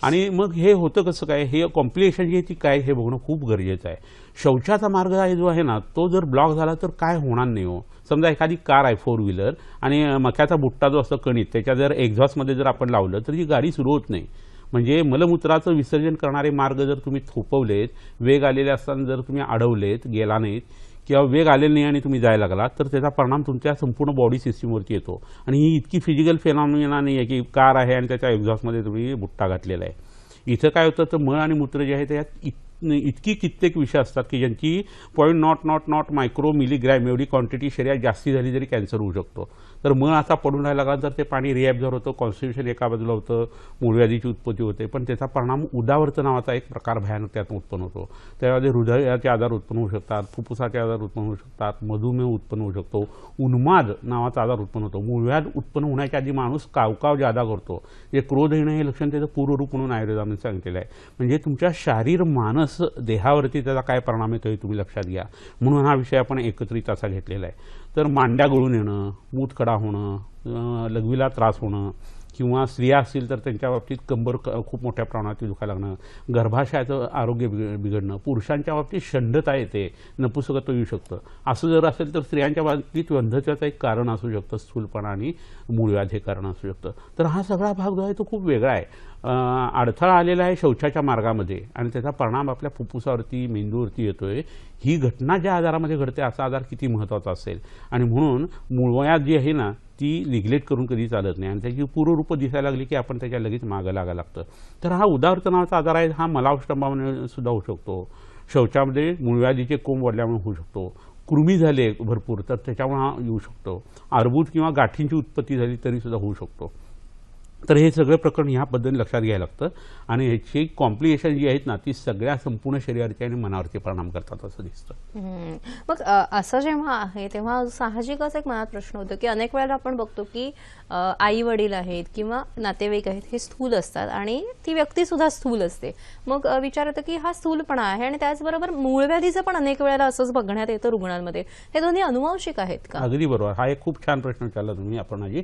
आणि मग हे होतं कसं काय हे कॉम्प्लिकेशन जे ती काय हे बघणं खूप गरजेचं आहे शौचाचा मार्ग आहे जो आहे ना तो जर ब्लॉक झाला तर काय होणार नाही हो समजा एखादी कार आहे फोर व्हीलर आणि मक्याचा बुट्टा जो असतो कणित त्याच्या जर एक्झॉस्टमध्ये जर आपण लावलं तर ती गाडी सुरू होत नाही म्हणजे मलमूत्राचं विसर्जन करणारे मार्ग जर तुम्ही थोपवलेत वेग आलेले असताना जर तुम्ही अडवलेत गेला नाहीत किंवा वेग आलेला नाही आणि तुम्ही जायला लागला तर त्याचा परिणाम तुमच्या संपूर्ण बॉडी सिस्टीमवरती येतो आणि ही इतकी फिजिकल फेनॉमिना नाही आहे की कार आहे आणि त्याच्या एक्झॉस्टमध्ये तुम्ही बुट्टा घातलेला आहे इथं काय होतं तर मळ आणि मूत्र जे आहे त्यात इत इतकी कित्येक विषय असतात की ज्यांची point nought nought nought micro milligram एवढी क्वांटिटी शरीरात जास्ती झाली तरी कॅन्सर होऊ शकतो तर मन असा पडून राहिला लागला जर ते पाणी रिॲब्झॉर्व होतं कॉन्स्टिट्युशन एका बाजूला होतं मूळव्याधीची उत्पत्ती होते पण त्याचा परिणाम उदावरचं नावाचा एक प्रकार भयानक त्यातून उत्पन्न होतो त्यामध्ये हृदयाचे आजार उत्पन्न होऊ शकतात फुफ्फुसाचे आजार उत्पन्न होऊ शकतात मधुमेह उत्पन्न होऊ शकतो उन्माद नावाचा आजार उत्पन्न होतो मूळव्याध उत्पन्न होण्याच्या आधी माणूस कावकाव जादा करतो जे क्रोध येणं हे लक्षण त्याचं पूर्वरूप म्हणून आयुर्वेदाने सांगितलेलं आहे म्हणजे तुमच्या शारीर मानस देहावरती त्याचा काय परिणाम येतो हे तुम्ही लक्षात घ्या म्हणून हा विषय आपण एकत्रित असा घेतलेला आहे तर मांड्या गळून येणं मूतखडा होणं लघवीला त्रास होणं किंवा स्त्रिया असतील तर त्यांच्या बाबतीत कंबर खूप मोठ्या प्रमाणात दुखायला लागणं गर्भाशयाचं आरोग्य बिघडणं पुरुषांच्या बाबतीत षंडता येते नपुसकत्व येऊ शकतं असं जर असेल तर स्त्रियांच्या बाबतीत वंधत्वाचं एक कारण असू शकतं स्थूलपणा आणि मूळव्याध हे कारण असू शकतं तर हा सगळा भाग जो आहे तो खूप वेगळा आहे अडथळा आलेला आहे शौचाच्या मार्गामध्ये आणि त्याचा परिणाम आपल्या फुप्फुसावरती मेंदूवरती येतोय ही घटना ज्या आजारामध्ये घडते असा आजार किती महत्त्वाचा असेल आणि म्हणून मुळवयात जी आहे ना ती निग्लेक्ट करून कधी चालत नाही आणि त्याची पूर्वरूप दिसायला लागली की आपण त्याच्या लगेच मागं लागा लागतं तर हा उदाहरणाचा आजार आहे हा मलावष्टंभामुळे सुद्धा होऊ शकतो शौचामध्ये मूळव्याधीचे कोंब वडल्यामुळे होऊ शकतो कृमी झाले भरपूर तर त्याच्यामुळे हा येऊ शकतो अर्बूद किंवा गाठींची उत्पत्ती झाली तरीसुद्धा होऊ शकतो तर हे सगळं प्रकरण या पद्धतीने लक्षात घ्यायला लागतं आणि ह्याची कॉम्प्लिकेशन जी आहेत ना ती सगळ्या संपूर्ण शरीरावरती आणि मनावरती परिणाम करतात असं दिसतं मग असं जेव्हा आहे तेव्हा साहजिकच एक मनात प्रश्न होतो की अनेक वेळेला आपण बघतो की आई वडील आहेत किंवा नातेवाईक आहेत हे स्थूल असतात आणि ती व्यक्ती सुद्धा स्थूल असते मग विचार की हा स्थूलपणा आहे आणि त्याचबरोबर मूळ व्याधीचं पण अनेक वेळेला असंच बघण्यात येतं रुग्णांमध्ये हे दोन्ही अनुवांशिक आहेत का अगदी बरोबर हा एक खूप छान प्रश्न विचारला तुम्ही आपण आजी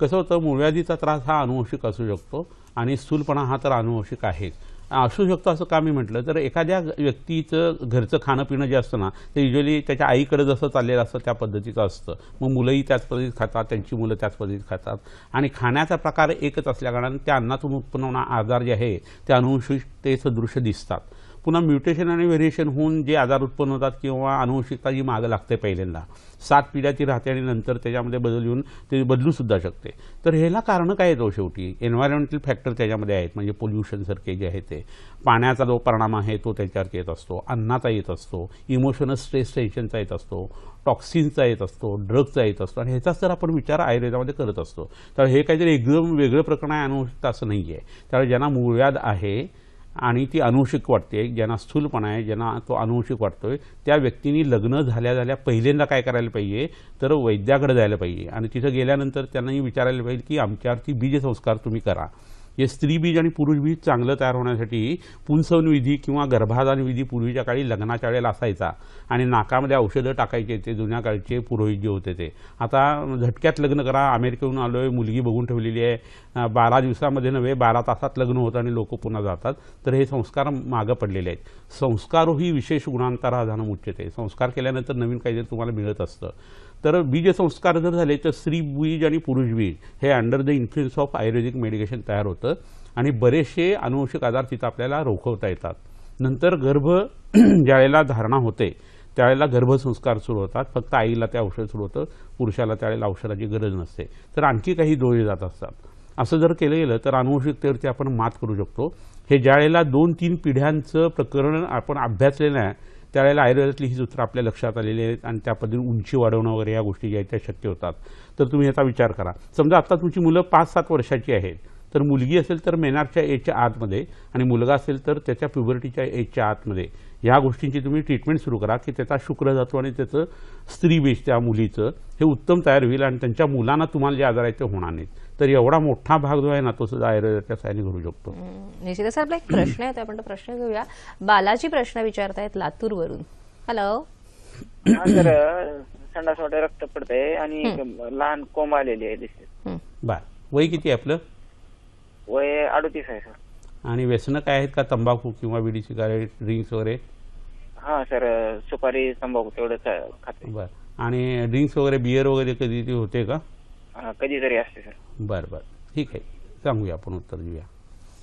कसं होतं मूळव्याधीचा त्रास हा अनुवंशिक असू शकतो आणि स्थूलपणा हा तर अनुवंशिक आहेच असू शकतो असं का मी म्हटलं तर एखाद्या व्यक्तीचं घरचं खाणं पिणं जे असतं ना ते युजली त्याच्या आईकडे जसं चाललेलं असतं त्या पद्धतीचं असतं मग मुलंही त्याच पद्धतीत खातात त्यांची मुलं त्याच पद्धतीत खातात आणि खाण्याचा प्रकार एकच असल्याकारणाने त्या अन्नातून उत्पन्न होणारा आजार जे आहे ते ते सदृश्य दिसतात पुन्हा म्युटेशन आणि व्हेरिएशन होऊन जे आजार उत्पन्न होतात किंवा अनुवंशिकता जी मागं लागते पहिल्यांदा सात पिढ्या ती राहते आणि नंतर त्याच्यामध्ये बदल येऊन ते बदलू सुद्धा शकते तर ह्याला कारणं काय येतो हो शेवटी एन्व्हायरमेंटल फॅक्टर त्याच्यामध्ये आहेत म्हणजे पोल्युशनसारखे जे आहे ते पाण्याचा जो परिणाम आहे तो त्याच्यावरती येत असतो अन्नाचा येत असतो इमोशनल स्ट्रेस टेन्शनचा येत असतो टॉक्सिनचा येत असतो ड्रगचा येत असतो आणि ह्याचाच तर आपण विचार आयुर्वेदामध्ये करत असतो तर हे काहीतरी एकदम वेगळं प्रकरण आहे अनुवंशिकता असं नाही आहे त्यामुळे ज्यांना मूळव्याध आहे आणि ती अनुवंशिक वाटते ज्यांना स्थूलपणा आहे ज्यांना तो अनुवंशिक वाटतोय त्या व्यक्तींनी लग्न झाल्या झाल्या पहिल्यांदा काय करायला पाहिजे तर वैद्याकडे जायला पाहिजे आणि तिथं गेल्यानंतर त्यांनाही विचारायला पाहिजे की आमच्यावरती बीजसंस्कार तुम्ही करा हे स्त्री आणि पुरुष बीज चांगलं तयार होण्यासाठी पुंसवन विधी किंवा गर्भाधान विधी पूर्वीच्या काळी लग्नाच्या वेळेला असायचा आणि नाकामध्ये औषधं टाकायचे ते जुन्या काळचे पुरोहित जे होते ते आता झटक्यात लग्न करा अमेरिकेहून आलो आहे मुलगी बघून ठेवलेली आहे बारा दिवसामध्ये नव्हे बारा तासात लग्न होतं आणि लोक पुन्हा जातात तर हे संस्कार मागं पडलेले आहेत संस्कारोही विशेष गुणांतराधानं ते संस्कार केल्यानंतर नवीन काहीतरी तुम्हाला मिळत असतं तर बीजसंस्कार जर झाले तर स्त्री बीज आणि पुरुष बीज हे under the influence of ayurvedic medication तयार होतं आणि बरेचसे अनुवंशिक आजार तिथं आपल्याला रोखवता येतात नंतर गर्भ (clears throat) ज्यावेळेला धारणा होते त्यावेळेला गर्भसंस्कार सुरू होतात फक्त आईला ते औषध सुरू होतं पुरुषाला त्यावेळेला औषधाची गरज नसते तर आणखी काही दोळे जात असतात असं जर केलं गेलं तर अनुवंशिकतेवरती आपण मात करू शकतो हे ज्यावेळेला दोन तीन पिढ्यांचं प्रकरण आपण अभ्यासलेलं आहे त्यावेळेला आयुर्वेदातली ही सूत्र आपल्या लक्षात आलेली आहेत आणि त्या पद्धतीने उंची वाढवणं वगैरे या गोष्टी ज्या आहेत त्या शक्य होतात तर तुम्ही याचा विचार करा समजा आता तुमची मुलं पाच सात वर्षाची आहेत तर मुलगी असेल तर मेनारच्या एजच्या आतमध्ये आणि मुलगा असेल तर त्याच्या प्युबर्टीच्या एजच्या आतमध्ये या गोष्टींची तुम्ही ट्रीटमेंट सुरू करा की त्याचा शुक्र जातो आणि त्याचं स्त्री बीज त्या मुलीचं हे उत्तम तयार होईल आणि त्यांच्या मुलांना तुम्हाला जे आजार आहे ते होणार नाहीत तर एवढा मोठा भाग जो आहे ना तो सुद्धा आयुर्वेदाच्या सायने घडू शकतो निश्चितच साहेब एक प्रश्न आहे आपण प्रश्न घेऊया बालाजी प्रश्न विचारतायत लातूरवरून हॅलो तर संडास वाटे रक्त पडते आणि लहान कोंब आलेली आहे बर वय किती आपलं वय अडोतीस आहे सर आणि व्यसन काय आहेत का तंबाखू किंवा विडी सिगारेट ड्रिंक्स वगैरे हा सर सुपारी तंबाखू तेवढंच खाते बर आणि ड्रिंक्स वगैरे बियर वगैरे कधी होते का कधीतरी असते सर बरं बरं ठीक आहे सांगूया आपण उत्तर देऊया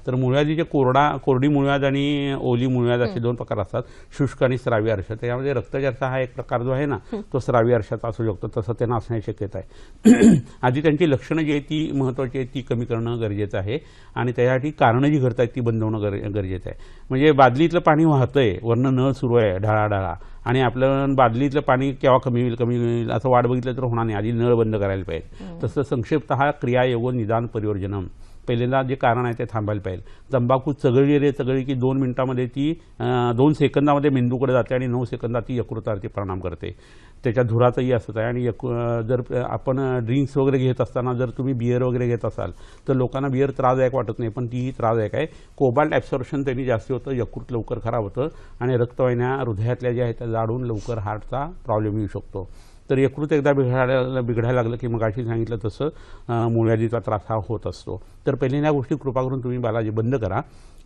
तर जे कोरडा कोरडी मुळव्याध आणि ओली मुळव्याध असे दोन प्रकार असतात शुष्क आणि स्रावी अर्श त्याच्यामध्ये रक्तजर्चा हा एक प्रकार जो आहे ना तो स्रावी अर्शाचा असू शकतो तसं त्यांना असण्याची शक्यता आहे (clears throat) आधी त्यांची लक्षणं जी आहेत ती महत्त्वाची आहेत ती कमी करणं गरजेचं आहे आणि त्यासाठी कारणं जी घडत ती बंदवणं गर गरजेचं आहे म्हणजे बादलीतलं पाणी वाहतंय वर्ण नळ सुरू आहे ढाळाढाळा आणि आपलं बादलीतलं पाणी केव्हा कमी होईल कमी होईल असं वाट बघितलं तर होणार नाही आधी नळ बंद करायला पाहिजे तसं संक्षिप्त हा क्रियायोग निदान परिवर्जनम पहिल्यांदा जे कारण आहे ते थांबायला पाहिजे तंबाखू चगळी रे चगळी की दोन मिनिटामध्ये ती दोन सेकंदामध्ये मेंदूकडे जाते आणि नऊ सेकंदात ती यकृतावरती परिणाम करते त्याच्या धुराचंही असत आहे आणि यकू जर आपण ड्रिंक्स वगैरे घेत असताना जर तुम्ही बियर वगैरे घेत असाल तर लोकांना बियर त्रासदायक वाटत नाही पण तीही त्रासदायक आहे कोबाल्ट ॲब्सॉर्प्शन त्यांनी जास्त होतं यकृत लवकर खराब होतं आणि रक्तवाहिन्या हृदयातल्या ज्या आहेत त्या जाडून लवकर हार्टचा प्रॉब्लेम येऊ शकतो तर यकृत एकदा बिघडायला बिघडायला लागलं की मग सांगितलं तसं मुळ्यादीचा त्रास हा होत असतो तर पहिल्या या गोष्टी कृपा करून तुम्ही बालाजी बंद करा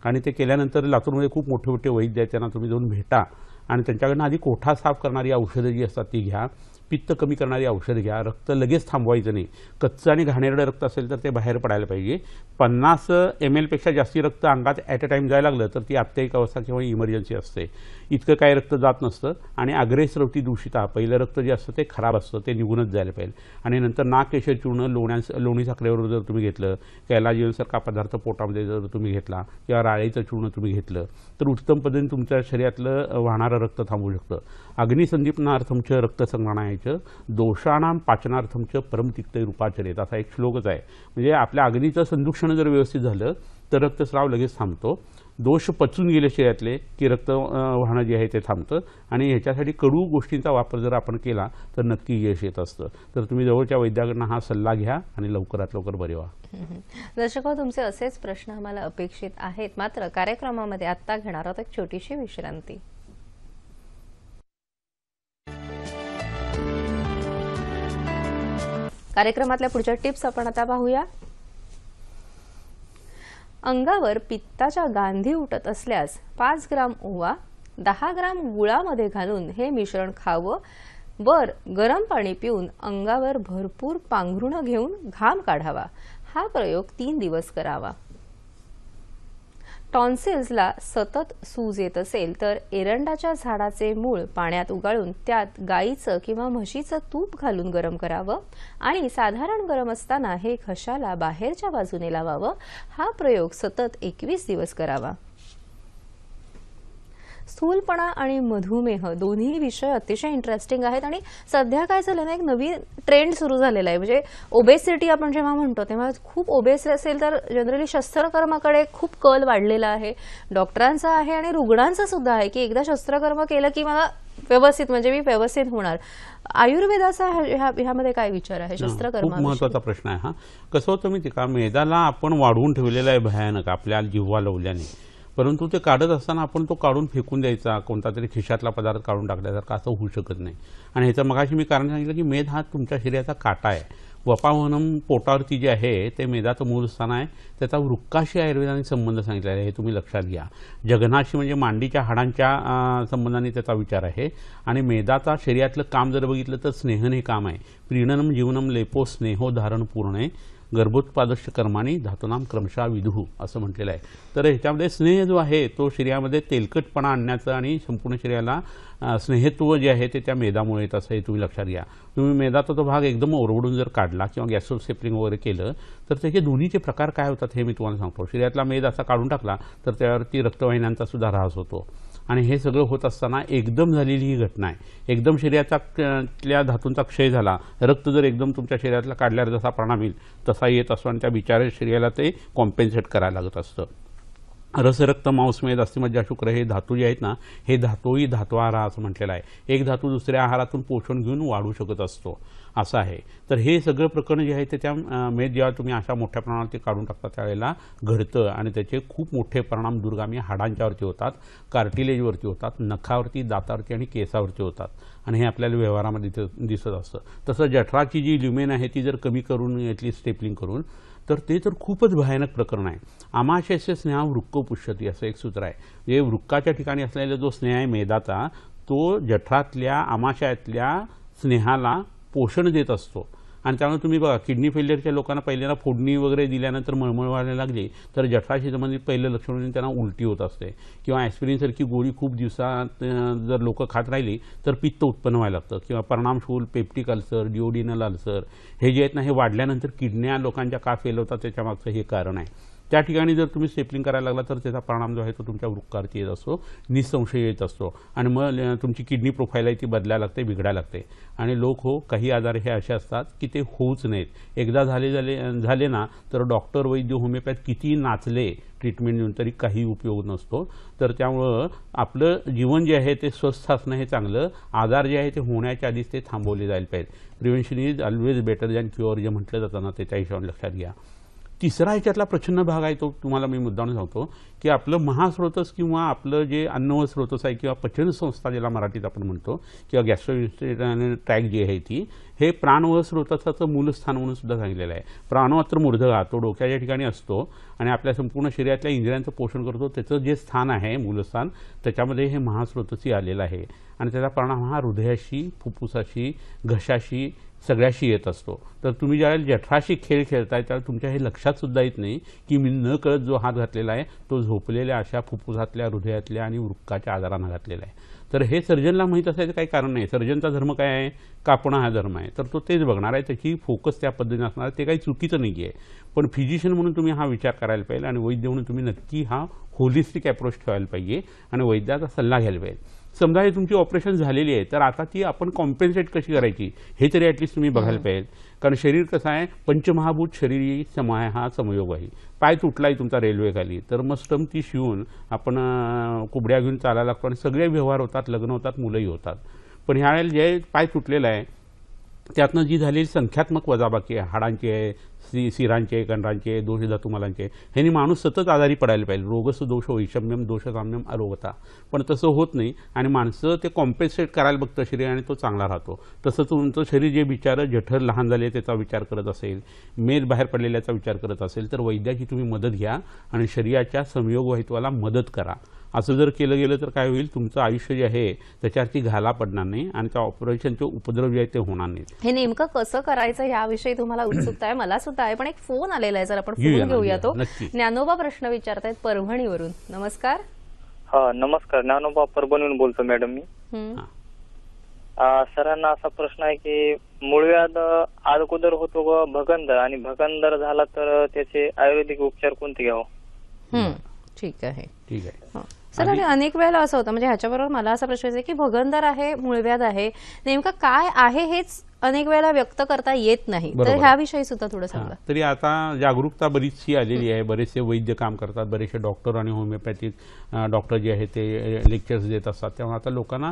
आणि ते केल्यानंतर लातूरमध्ये खूप मोठे मोठे वैद्य आहेत त्यांना तुम्ही जाऊन भेटा आणि त्यांच्याकडनं आधी कोठा साफ करणारी औषधं जी असतात ती घ्या पित्त कमी करणारी औषधं घ्या रक्त लगेच थांबवायचं नाही कच्चं आणि घाणेरडं रक्त असेल तर ते बाहेर पडायला पाहिजे पन्नास एम एलपेक्षा जास्ती रक्त अंगात ॲट अ टाईम जायला लागलं तर ती आत्यायिक अवस्था किंवा इमर्जन्सी असते इतकं काय रक्त जात नसतं आणि अग्रेसरवती दूषिता पहिलं रक्त जे असतं ते खराब असतं ते निघूनच जायला पाहिजे आणि नंतर नाकेशर चूर्ण लोण्यास लोणी साखरेवर जर तुम्ही घेतलं कैलाजीवसारखा पदार्थ पोटामध्ये जर तुम्ही घेतला किंवा राळेचं चूर्ण तुम्ही घेतलं तर उत्तम पद्धतीने तुमच्या शरीरातलं वाहणारं रक्त थांबू शकतं अग्निसंदीपनार्थमच रक्तसंग्रहणायचं दोषाणाम पाचनार्थमचं परमतिक्त रूपाचरित असा एक श्लोकच आहे म्हणजे आपल्या अग्नीचं संदूक्षण जर व्यवस्थित झालं तर रक्तस्राव लगेच थांबतो दोष पचून गेले यातले की रक्त वाहणं जे आहे ते थांबतं आणि ह्याच्यासाठी कडू गोष्टींचा वापर जर आपण केला तर नक्की यश येत असतं तर तुम्ही जवळच्या वैद्याकडनं हा सल्ला घ्या आणि लवकरात लवकर बरे व्हा दर्शक तुमचे असेच प्रश्न आम्हाला अपेक्षित आहेत मात्र कार्यक्रमामध्ये आत्ता घेणार आहोत एक छोटीशी विश्रांती कार्यक्रमातल्या पुढच्या टिप्स आपण आता पाहूया अंगावर पित्ताच्या गांधी उठत असल्यास पाच ग्राम ओवा दहा ग्राम गुळामध्ये घालून हे मिश्रण खावं वर गरम पाणी पिऊन अंगावर भरपूर पांघरुणं घेऊन घाम काढावा हा प्रयोग तीन दिवस करावा टॉन्सिल्सला सतत सूज येत असेल तर एरंडाच्या झाडाचे मूळ पाण्यात उगाळून त्यात गाईचं किंवा म्हशीचं तूप घालून गरम करावं आणि साधारण गरम असताना हे खशाला बाहेरच्या बाजूने लावावं हा प्रयोग सतत एकवीस दिवस करावा स्थूलपणा आणि मधुमेह दोन्ही विषय अतिशय इंटरेस्टिंग आहेत आणि सध्या काय झालं ना एक नवीन ट्रेंड सुरू झालेला आहे म्हणजे ओबेसिटी आपण जेव्हा म्हणतो तेव्हा खूप ओबेस असेल तर जनरली शस्त्रकर्माकडे खूप कल वाढलेला आहे डॉक्टरांचा आहे आणि रुग्णांचा सुद्धा आहे की एकदा शस्त्रकर्म केलं की मला व्यवस्थित म्हणजे मी व्यवस्थित होणार आयुर्वेदाचा ह्यामध्ये काय विचार आहे शस्त्रकर्म महत्वाचा प्रश्न आहे हा कसं होतं मी का मेदाला आपण वाढवून ठेवलेला आहे भयानक आपल्या जिव्हा लवल्याने परंतु ते काढत असताना आपण तो काढून फेकून द्यायचा कोणता तरी खिशातला पदार्थ काढून टाकल्यासारखा असं होऊ शकत नाही आणि ह्याचं मगाशी मी कारण सांगितलं की मेद हा तुमच्या शरीराचा काटा आहे वपावनम पोटावरती जे आहे ते मेदाचं मूळ स्थान आहे त्याचा वृक्काशी आयुर्वेदाने संबंध सांगितलेला आहे हे तुम्ही लक्षात घ्या जगनाशी म्हणजे मांडीच्या हाडांच्या संबंधाने त्याचा विचार आहे आणि मेदाचा शरीरातलं काम जर बघितलं तर स्नेहन हे काम आहे प्रीणनम जीवनम लेपो स्नेहो धारण पूर्ण गर्भोत्पादश कर्माने धातुनाम क्रमशः विधू असं म्हटलेलं आहे तर ह्याच्यामध्ये स्नेह जो आहे तो शरीरामध्ये तेलकटपणा आणण्याचा आणि संपूर्ण शरीराला स्नेहत्व जे आहे ते त्या मेदामुळे येत असं हे तुम्ही लक्षात घ्या तुम्ही मेदाचा तो भाग एकदम ओरवडून जर काढला किंवा गॅस सेपरिंग वगैरे केलं तर त्याचे दोन्हीचे प्रकार काय होतात हे मी तुम्हाला सांगतो शरीरातला मेद असा काढून टाकला तर त्यावरती रक्तवाहिन्यांचा सुद्धा ऱ्हास होतो आणि हे सगळं होत असताना एकदम झालेली ही घटना आहे एकदम शरीराच्या धातूंचा क्षय झाला रक्त जर एकदम तुमच्या शरीरातला काढल्यावर जसा प्राणा मिळेल तसा येत असतो आणि त्या बिचार शरीराला ते कॉम्पेन्सेट करायला लागत असतं रसरक्त मांसमेद अस्थिमज्जा म्हणजे शुक्र हे धातू जे आहेत ना हे धातूही धातू आहार असं म्हटलेलं आहे एक धातू दुसऱ्या आहारातून पोषण घेऊन वाढू शकत असतो असं आहे तर हे सगळं प्रकरण जे आहे ते त्या मेद जेव्हा तुम्ही अशा मोठ्या प्रमाणात ते काढून टाकता त्यावेळेला घडतं आणि त्याचे खूप मोठे परिणाम दुर्गामी हाडांच्यावरती होतात कार्टिलेजवरती होतात नखावरती दातावरती आणि केसावरती होतात आणि हे आपल्याला व्यवहारामध्ये दिसत असतं तसं जठराची जी ल्युमेन आहे ती जर कमी करून घेतली स्टेपलिंग करून तर ते तर खूपच भयानक प्रकरण आहे आमाशयाचे स्नेहा वृक्क पुष्यती असं एक सूत्र आहे जे वृक्काच्या ठिकाणी असलेला जो स्नेह आहे मेदाचा तो जठरातल्या आमाशयातल्या स्नेहाला पोषण देत असतो आणि त्यामुळे तुम्ही बघा किडनी फेलियरच्या लोकांना पहिल्यांदा फोडणी वगैरे दिल्यानंतर मळमळ व्हायला लागली तर जठराशी पहिलं लक्षण म्हणजे त्यांना उलटी होत असते किंवा ॲस्पिरिनसारखी गोळी खूप दिवसात जर लोकं खात राहिली तर पित्त उत्पन्न व्हायला लागतं किंवा परिणामशूल पेप्टिक अल्सर डिओडिनल अल्सर हे जे आहेत ना हे वाढल्यानंतर किडन्या लोकांच्या का फेल होतात त्याच्यामागचं हे कारण आहे त्या ठिकाणी जर तुम्ही स्टेपलिंग करायला लागला तर त्याचा परिणाम जो आहे तो तुमच्या वृक्कारती येत असतो निसंशय येत असतो आणि मग तुमची किडनी प्रोफाईल आहे ती बदलायला लागते बिघडायला लागते आणि लोक हो काही आजार हे असे असतात की ते होऊच नाहीत एकदा झाले झाले झाले ना तर डॉक्टर वैद्य होमिओपॅथ किती नाचले ट्रीटमेंट देऊन तरी काही उपयोग नसतो तर त्यामुळं आपलं जीवन जे आहे ते स्वस्थ असणं हे चांगलं आजार जे आहे ते होण्याच्या आधीच ते थांबवले जायला पाहिजेत prevention is always better than cure जे म्हटलं जातं ना त्याच्या हिशोबाने लक्षात घ्या तिसरा ह्याच्यातला प्रचंड भाग आहे तो तुम्हाला मी म्हणून सांगतो की आपलं महास्रोतस किंवा आपलं जे अन्न स्रोतस आहे किंवा पचन संस्था ज्याला मराठीत आपण म्हणतो किंवा गॅस्ट्रोइन्स्टेटन ट्रॅक जी आहे ती हे प्राणव स्रोतसाचं मूलस्थान म्हणून सुद्धा सांगितलेलं आहे प्राणवात्र मूर्धगा तो डोक्याच्या ठिकाणी असतो आणि आपल्या संपूर्ण शरीरातल्या इंद्रियांचं पोषण करतो त्याचं जे स्थान आहे मूलस्थान त्याच्यामध्ये हे महास्रोतसी आलेलं आहे आणि त्याचा परिणाम हा हृदयाशी फुफ्फुसाशी घशाशी सगळ्याशी येत असतो तर तुम्ही ज्यावेळेला जठराशी खेळ खेळताय त्यावेळेला तुमच्या हे लक्षात सुद्धा येत नाही की मी न कळत जो हात घातलेला आहे तो झोपलेल्या अशा फुफ्फुसातल्या हृदयातल्या आणि वृक्काच्या आजारानं घातलेला आहे तर हे सर्जनला माहीत असायचं काही कारण नाही सर्जनचा धर्म काय आहे कापणं हा धर्म आहे तर तो तेच बघणार आहे त्याची फोकस त्या पद्धतीने असणार ते काही चुकीचं नाही आहे पण फिजिशियन म्हणून तुम्ही हा विचार करायला पाहिजे आणि वैद्य म्हणून तुम्ही नक्की हा होलिस्टिक अप्रोच ठेवायला पाहिजे आणि वैद्याचा सल्ला घ्यायला पाहिजे समजा हे तुमची ऑपरेशन झालेली आहे तर आता ती आपण कॉम्पेन्सेट कशी करायची हे तरी ॲटलिस्ट तुम्ही बघायला पाहिजे कारण शरीर कसं आहे पंचमहाभूत शरीर समाय हा समयोग आहे पाय तुटलाय तुमचा रेल्वेखाली तर मग स्टम ती शिवून आपण कुबड्या घेऊन चालायला लागतो आणि सगळे व्यवहार होतात लग्न होतात मुलंही होतात पण ह्या जे पाय तुटलेला आहे त्यातनं जी झालेली संख्यात्मक वजाबाकी आहे हाडांचे आहे सी सिरांचे आहे दोष धातुमालांचे ह्यांनी माणूस सतत आजारी पडायला पाहिजे रोगस दोष वैषम्यम दोषसाम्यम अरोगता पण तसं होत नाही आणि माणसं ते कॉम्पेन्सेट करायला बघतं शरीर आणि तो चांगला राहतो तसं तुमचं शरीर जे विचार जठर लहान झाले त्याचा विचार करत असेल मेद बाहेर पडलेल्याचा विचार करत असेल तर वैद्याची तुम्ही मदत घ्या आणि शरीराच्या संयोग मदत करा असं जर केलं गेलं तर काय होईल तुमचं आयुष्य जे आहे त्याच्यावरती घाला पडणार नाही आणि त्या ऑपरेशनचे उपद्रव जे आहे ते होणार नाही हे नेमकं कसं करायचं याविषयी तुम्हाला उत्सुकता आहे मला सुद्धा आहे पण एक फोन आलेला आहे जर आपण फोन घेऊया तो ज्ञानोबा प्रश्न विचारतायत परभणीवरून नमस्कार हा नमस्कार ज्ञानोबा परभणीवरून बोलतो मॅडम मी सरांना असा प्रश्न आहे की मुळव्याद अगोदर होतो भगंदर आणि भगंदर झाला तर त्याचे आयुर्वेदिक उपचार कोणते घ्यावं ठीक आहे ठीक आहे तर आणि अनेक वेळेला असं होतं म्हणजे ह्याच्याबरोबर मला असा प्रश्न आहे की भगंदर आहे मुळव्याध आहे नेमकं काय आहे हेच अनेक वेळेला व्यक्त करता येत नाही तर ह्याविषयी सुद्धा थोडं सांगा तरी आता जागरूकता बरीचशी आलेली आहे बरेचसे वैद्य काम करतात बरेचसे डॉक्टर आणि होमिओपॅथिक डॉक्टर जे आहे ते लेक्चर्स देत असतात तेव्हा आता लोकांना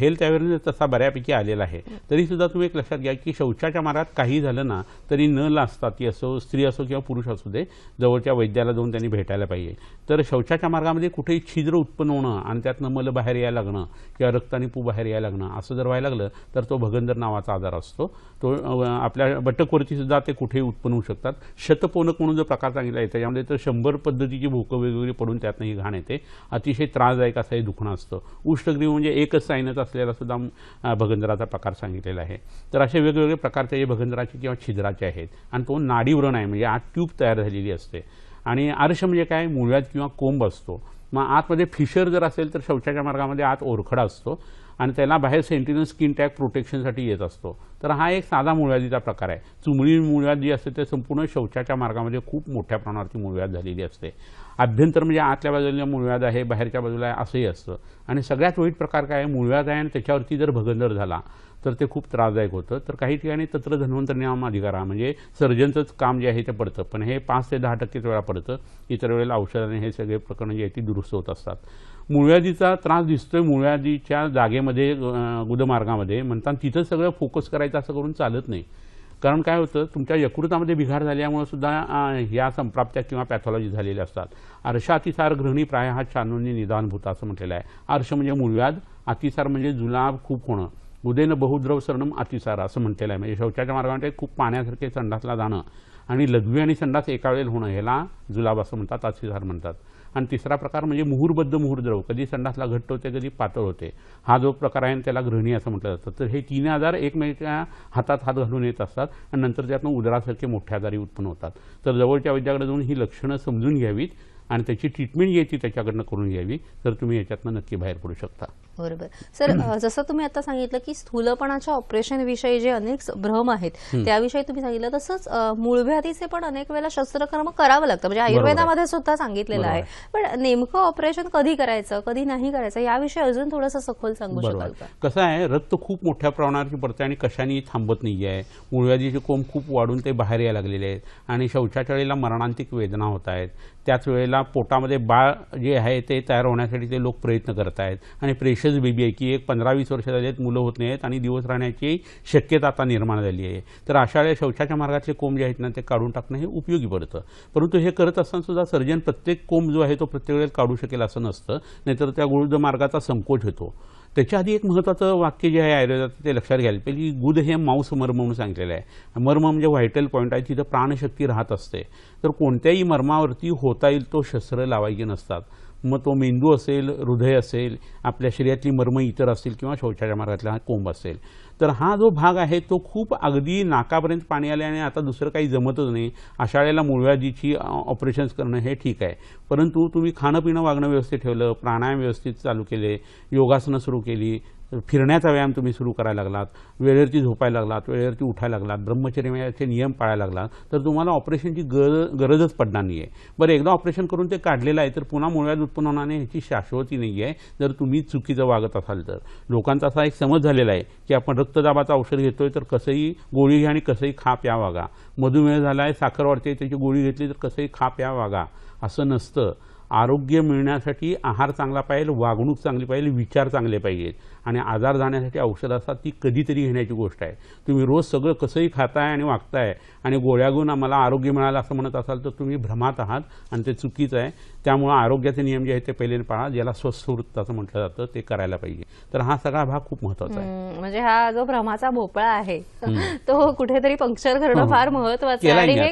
हेल्थ अवेअरनेस तसा बऱ्यापैकी आलेला आहे तरी सुद्धा तुम्ही एक लक्षात घ्या की शौचाच्या मार्गात काही झालं ना तरी न लाचतात ती असो स्त्री असो किंवा पुरुष असू दे जवळच्या वैद्याला जाऊन त्यांनी भेटायला पाहिजे तर शौचाच्या मार्गामध्ये कुठेही छिद्र उत्पन्न होणं आणि त्यातनं मल बाहेर यायला लागणं किंवा रक्त आणि पू बाहेर यायला लागणं असं जर व्हायला लागलं तर तो भगंदर नावाचा आजार असतो तो आपल्या बटकवरती सुद्धा ते कुठेही उत्पन्न होऊ शकतात शतपोनक म्हणून जो प्रकार सांगितला आहे त्याच्यामध्ये तर शंभर पद्धतीची भोकं वेगवेगळी पडून त्यातनं ही घाण येते अतिशय त्रासदायक असं हे दुखणं असतं उष्णग्रीव म्हणजे एकच सायनच असलेला सुद्धा भगंदराचा प्रकार सांगितलेला आहे तर असे वेगवेगळे प्रकार त्याचे भगंदराचे किंवा छिद्राचे आहेत आणि तो नाडीव्रण आहे म्हणजे आत ट्यूब तयार झालेली असते आणि आरश म्हणजे काय मुळव्यात किंवा कोंब असतो मग आतमध्ये फिशर जर असेल तर शौचाच्या मार्गामध्ये आत ओरखडा असतो आणि त्याला बाहेर सेंटिनल स्किन टॅग प्रोटेक्शनसाठी येत असतो तर हा एक साधा मुळव्याधीचा प्रकार आहे चुमळी मूळव्याध जी असते ते संपूर्ण शौचाच्या मार्गामध्ये खूप मोठ्या प्रमाणावरती मुळव्याध झालेली असते अभ्यंतर म्हणजे आतल्या बाजूला मुळव्याध आहे बाहेरच्या बाजूला आहे असंही असतं आणि सगळ्यात वाईट प्रकार काय आहे मुळव्याध आहे आणि त्याच्यावरती जर भगंदर झाला तर ते खूप त्रासदायक होतं तर काही ठिकाणी तत्र नियम अधिकार म्हणजे सर्जनचंच काम जे आहे ते पडतं पण हे पाच ते दहा टक्केच वेळा पडतं इतर वेळेला औषधाने हे सगळे प्रकरण जे आहे ती दुरुस्त होत असतात मुळव्याधीचा त्रास दिसतोय मुळव्याधीच्या जागेमध्ये गुदमार्गामध्ये म्हणतात तिथं सगळं फोकस करायचं असं करून चालत नाही कारण काय होतं तुमच्या यकृतामध्ये बिघाड झाल्यामुळे सुद्धा ह्या संप्राप्त्या किंवा पॅथॉलॉजी झालेल्या असतात अर्शातिसार अतिसार ग्रहणी प्राय हा निदान भूत असं म्हटलेलं आहे अर्श म्हणजे मुळव्याध अतिसार म्हणजे जुलाब खूप होणं उदेनं बहुद्रव सरणम अतिसार असं म्हटलेलं आहे म्हणजे शौचाच्या मार्गामध्ये खूप पाण्यासारखे संडासला जाणं आणि लघवी आणि संडास एका वेळेला होणं ह्याला जुलाब असं म्हणतात अतिसार म्हणतात आणि तिसरा प्रकार म्हणजे मुहूर्बद्ध द्रव कधी संडासला घट्ट होते कधी पातळ होते हा जो प्रकार आहे त्याला गृहिणी असं म्हटलं जातं तर हे तीन आजार एकमेकांच्या हातात हात घालून येत असतात आणि नंतर त्यातनं उदरासारखे मोठ्या आजारी उत्पन्न होतात तर जवळच्या वैद्याकडे जाऊन ही लक्षणं समजून घ्यावीत आणि त्याची ट्रीटमेंट घ्यायची त्याच्याकडनं करून घ्यावी तर तुम्ही याच्यातनं नक्की बाहेर पडू शकता बरोबर सर जसं तुम्ही आता सांगितलं की स्थूलपणाच्या ऑपरेशनविषयी जे अनेक भ्रम आहेत त्याविषयी तुम्ही सांगितलं तसंच मूळव्याधीचे पण अनेक वेळेला शस्त्रकर्म करावं लागतं म्हणजे आयुर्वेदामध्ये सुद्धा सांगितलेलं आहे पण नेमकं ऑपरेशन कधी करायचं कधी नाही करायचं याविषयी अजून थोडंसं सखोल सांगू शकाल कसं आहे रक्त खूप मोठ्या प्रमाणावर पडते आणि कशाने थांबत नाही आहे मूळव्याधीचे कोंब खूप वाढून ते बाहेर यायला लागलेले आहेत आणि शौचाच्या वेळेला मरणांतिक वेदना होत आहेत त्याच वेळेला पोटामध्ये बाळ जे आहे ते तयार होण्यासाठी ते लोक प्रयत्न करत आहेत आणि प्रेशर फ्रेशच बेबी आहे की एक पंधरा वीस वर्ष झाली आहेत मुलं होत नाही आहेत आणि दिवस राहण्याची शक्यता आता निर्माण झाली आहे तर अशा वेळेला शौचाच्या मार्गातले कोंब जे आहेत ना ते काढून टाकणं हे उपयोगी पडतं परंतु हे करत असताना सुद्धा सर्जन प्रत्येक कोंब जो आहे तो प्रत्येक वेळेला काढू शकेल असं नसतं नाहीतर त्या गुळद मार्गाचा संकोच होतो त्याच्या आधी एक महत्त्वाचं वाक्य जे आहे आयुर्वेदात ते लक्षात घ्यायला पाहिजे की गुद हे मांस मर्म म्हणून सांगितलेलं आहे मर्म म्हणजे व्हायटल पॉईंट आहे तिथं प्राणशक्ती राहत असते तर कोणत्याही मर्मावरती होता येईल तो शस्त्र लावायचे नसतात मग तो मेंदू असेल हृदय असेल आपल्या शरीरातली मर्म इतर असतील किंवा शौचाच्या मार्गातला कोंब असेल तर हा जो भाग आहे तो खूप अगदी नाकापर्यंत पाणी आले आणि आता दुसरं काही जमतच नाही अशा वेळेला मूळव्याधीची ऑपरेशन्स करणं हे ठीक आहे परंतु तुम्ही खाणं पिणं वागणं व्यवस्थित ठेवलं प्राणायाम व्यवस्थित चालू केले योगासनं सुरू केली फिरण्याचा व्यायाम तुम्ही सुरू करायला लागलात वेळेवरती झोपायला लागलात वेळेवरती उठायला लागलात ब्रह्मचर्याचे नियम पाळायला लागलात तर तुम्हाला ऑपरेशनची गरज गरजच पडणार नाही आहे बरं एकदा ऑपरेशन करून ते काढलेलं आहे तर पुन्हा मुळव्यात उत्पन्नाने ह्याची शाश्वती नाही आहे जर तुम्ही चुकीचं वागत असाल तर लोकांचा असा एक समज झालेला आहे की आपण रक्तदाबाचं औषध घेतोय तर कसंही गोळी घ्या आणि कसंही खा प्या वागा मधुमेह झाला आहे साखर वाढते त्याची गोळी घेतली तर कसंही खा प्या वागा असं नसतं आरोग्य मिळण्यासाठी आहार चांगला पाहिजे वागणूक चांगली पाहिजे विचार चांगले पाहिजेत आणि आजार जाण्यासाठी औषधं असतात ती कधीतरी घेण्याची गोष्ट आहे तुम्ही रोज सगळं कसंही खाताय आणि वागताय आणि गोळ्या गुण आम्हाला आरोग्य मिळालं असं म्हणत असाल तर तुम्ही भ्रमात आहात आणि ते चुकीचं आहे त्यामुळं आरोग्याचे नियम जे आहेत ते पहिले पाहा ज्याला स्वस्थवृत्त असं म्हटलं जातं ते करायला पाहिजे तर हा सगळा भाग खूप महत्वाचा आहे म्हणजे हा जो भ्रमाचा भोपळा आहे (laughs) तो कुठेतरी पंक्चर करणं हो. फार महत्वाचं आहे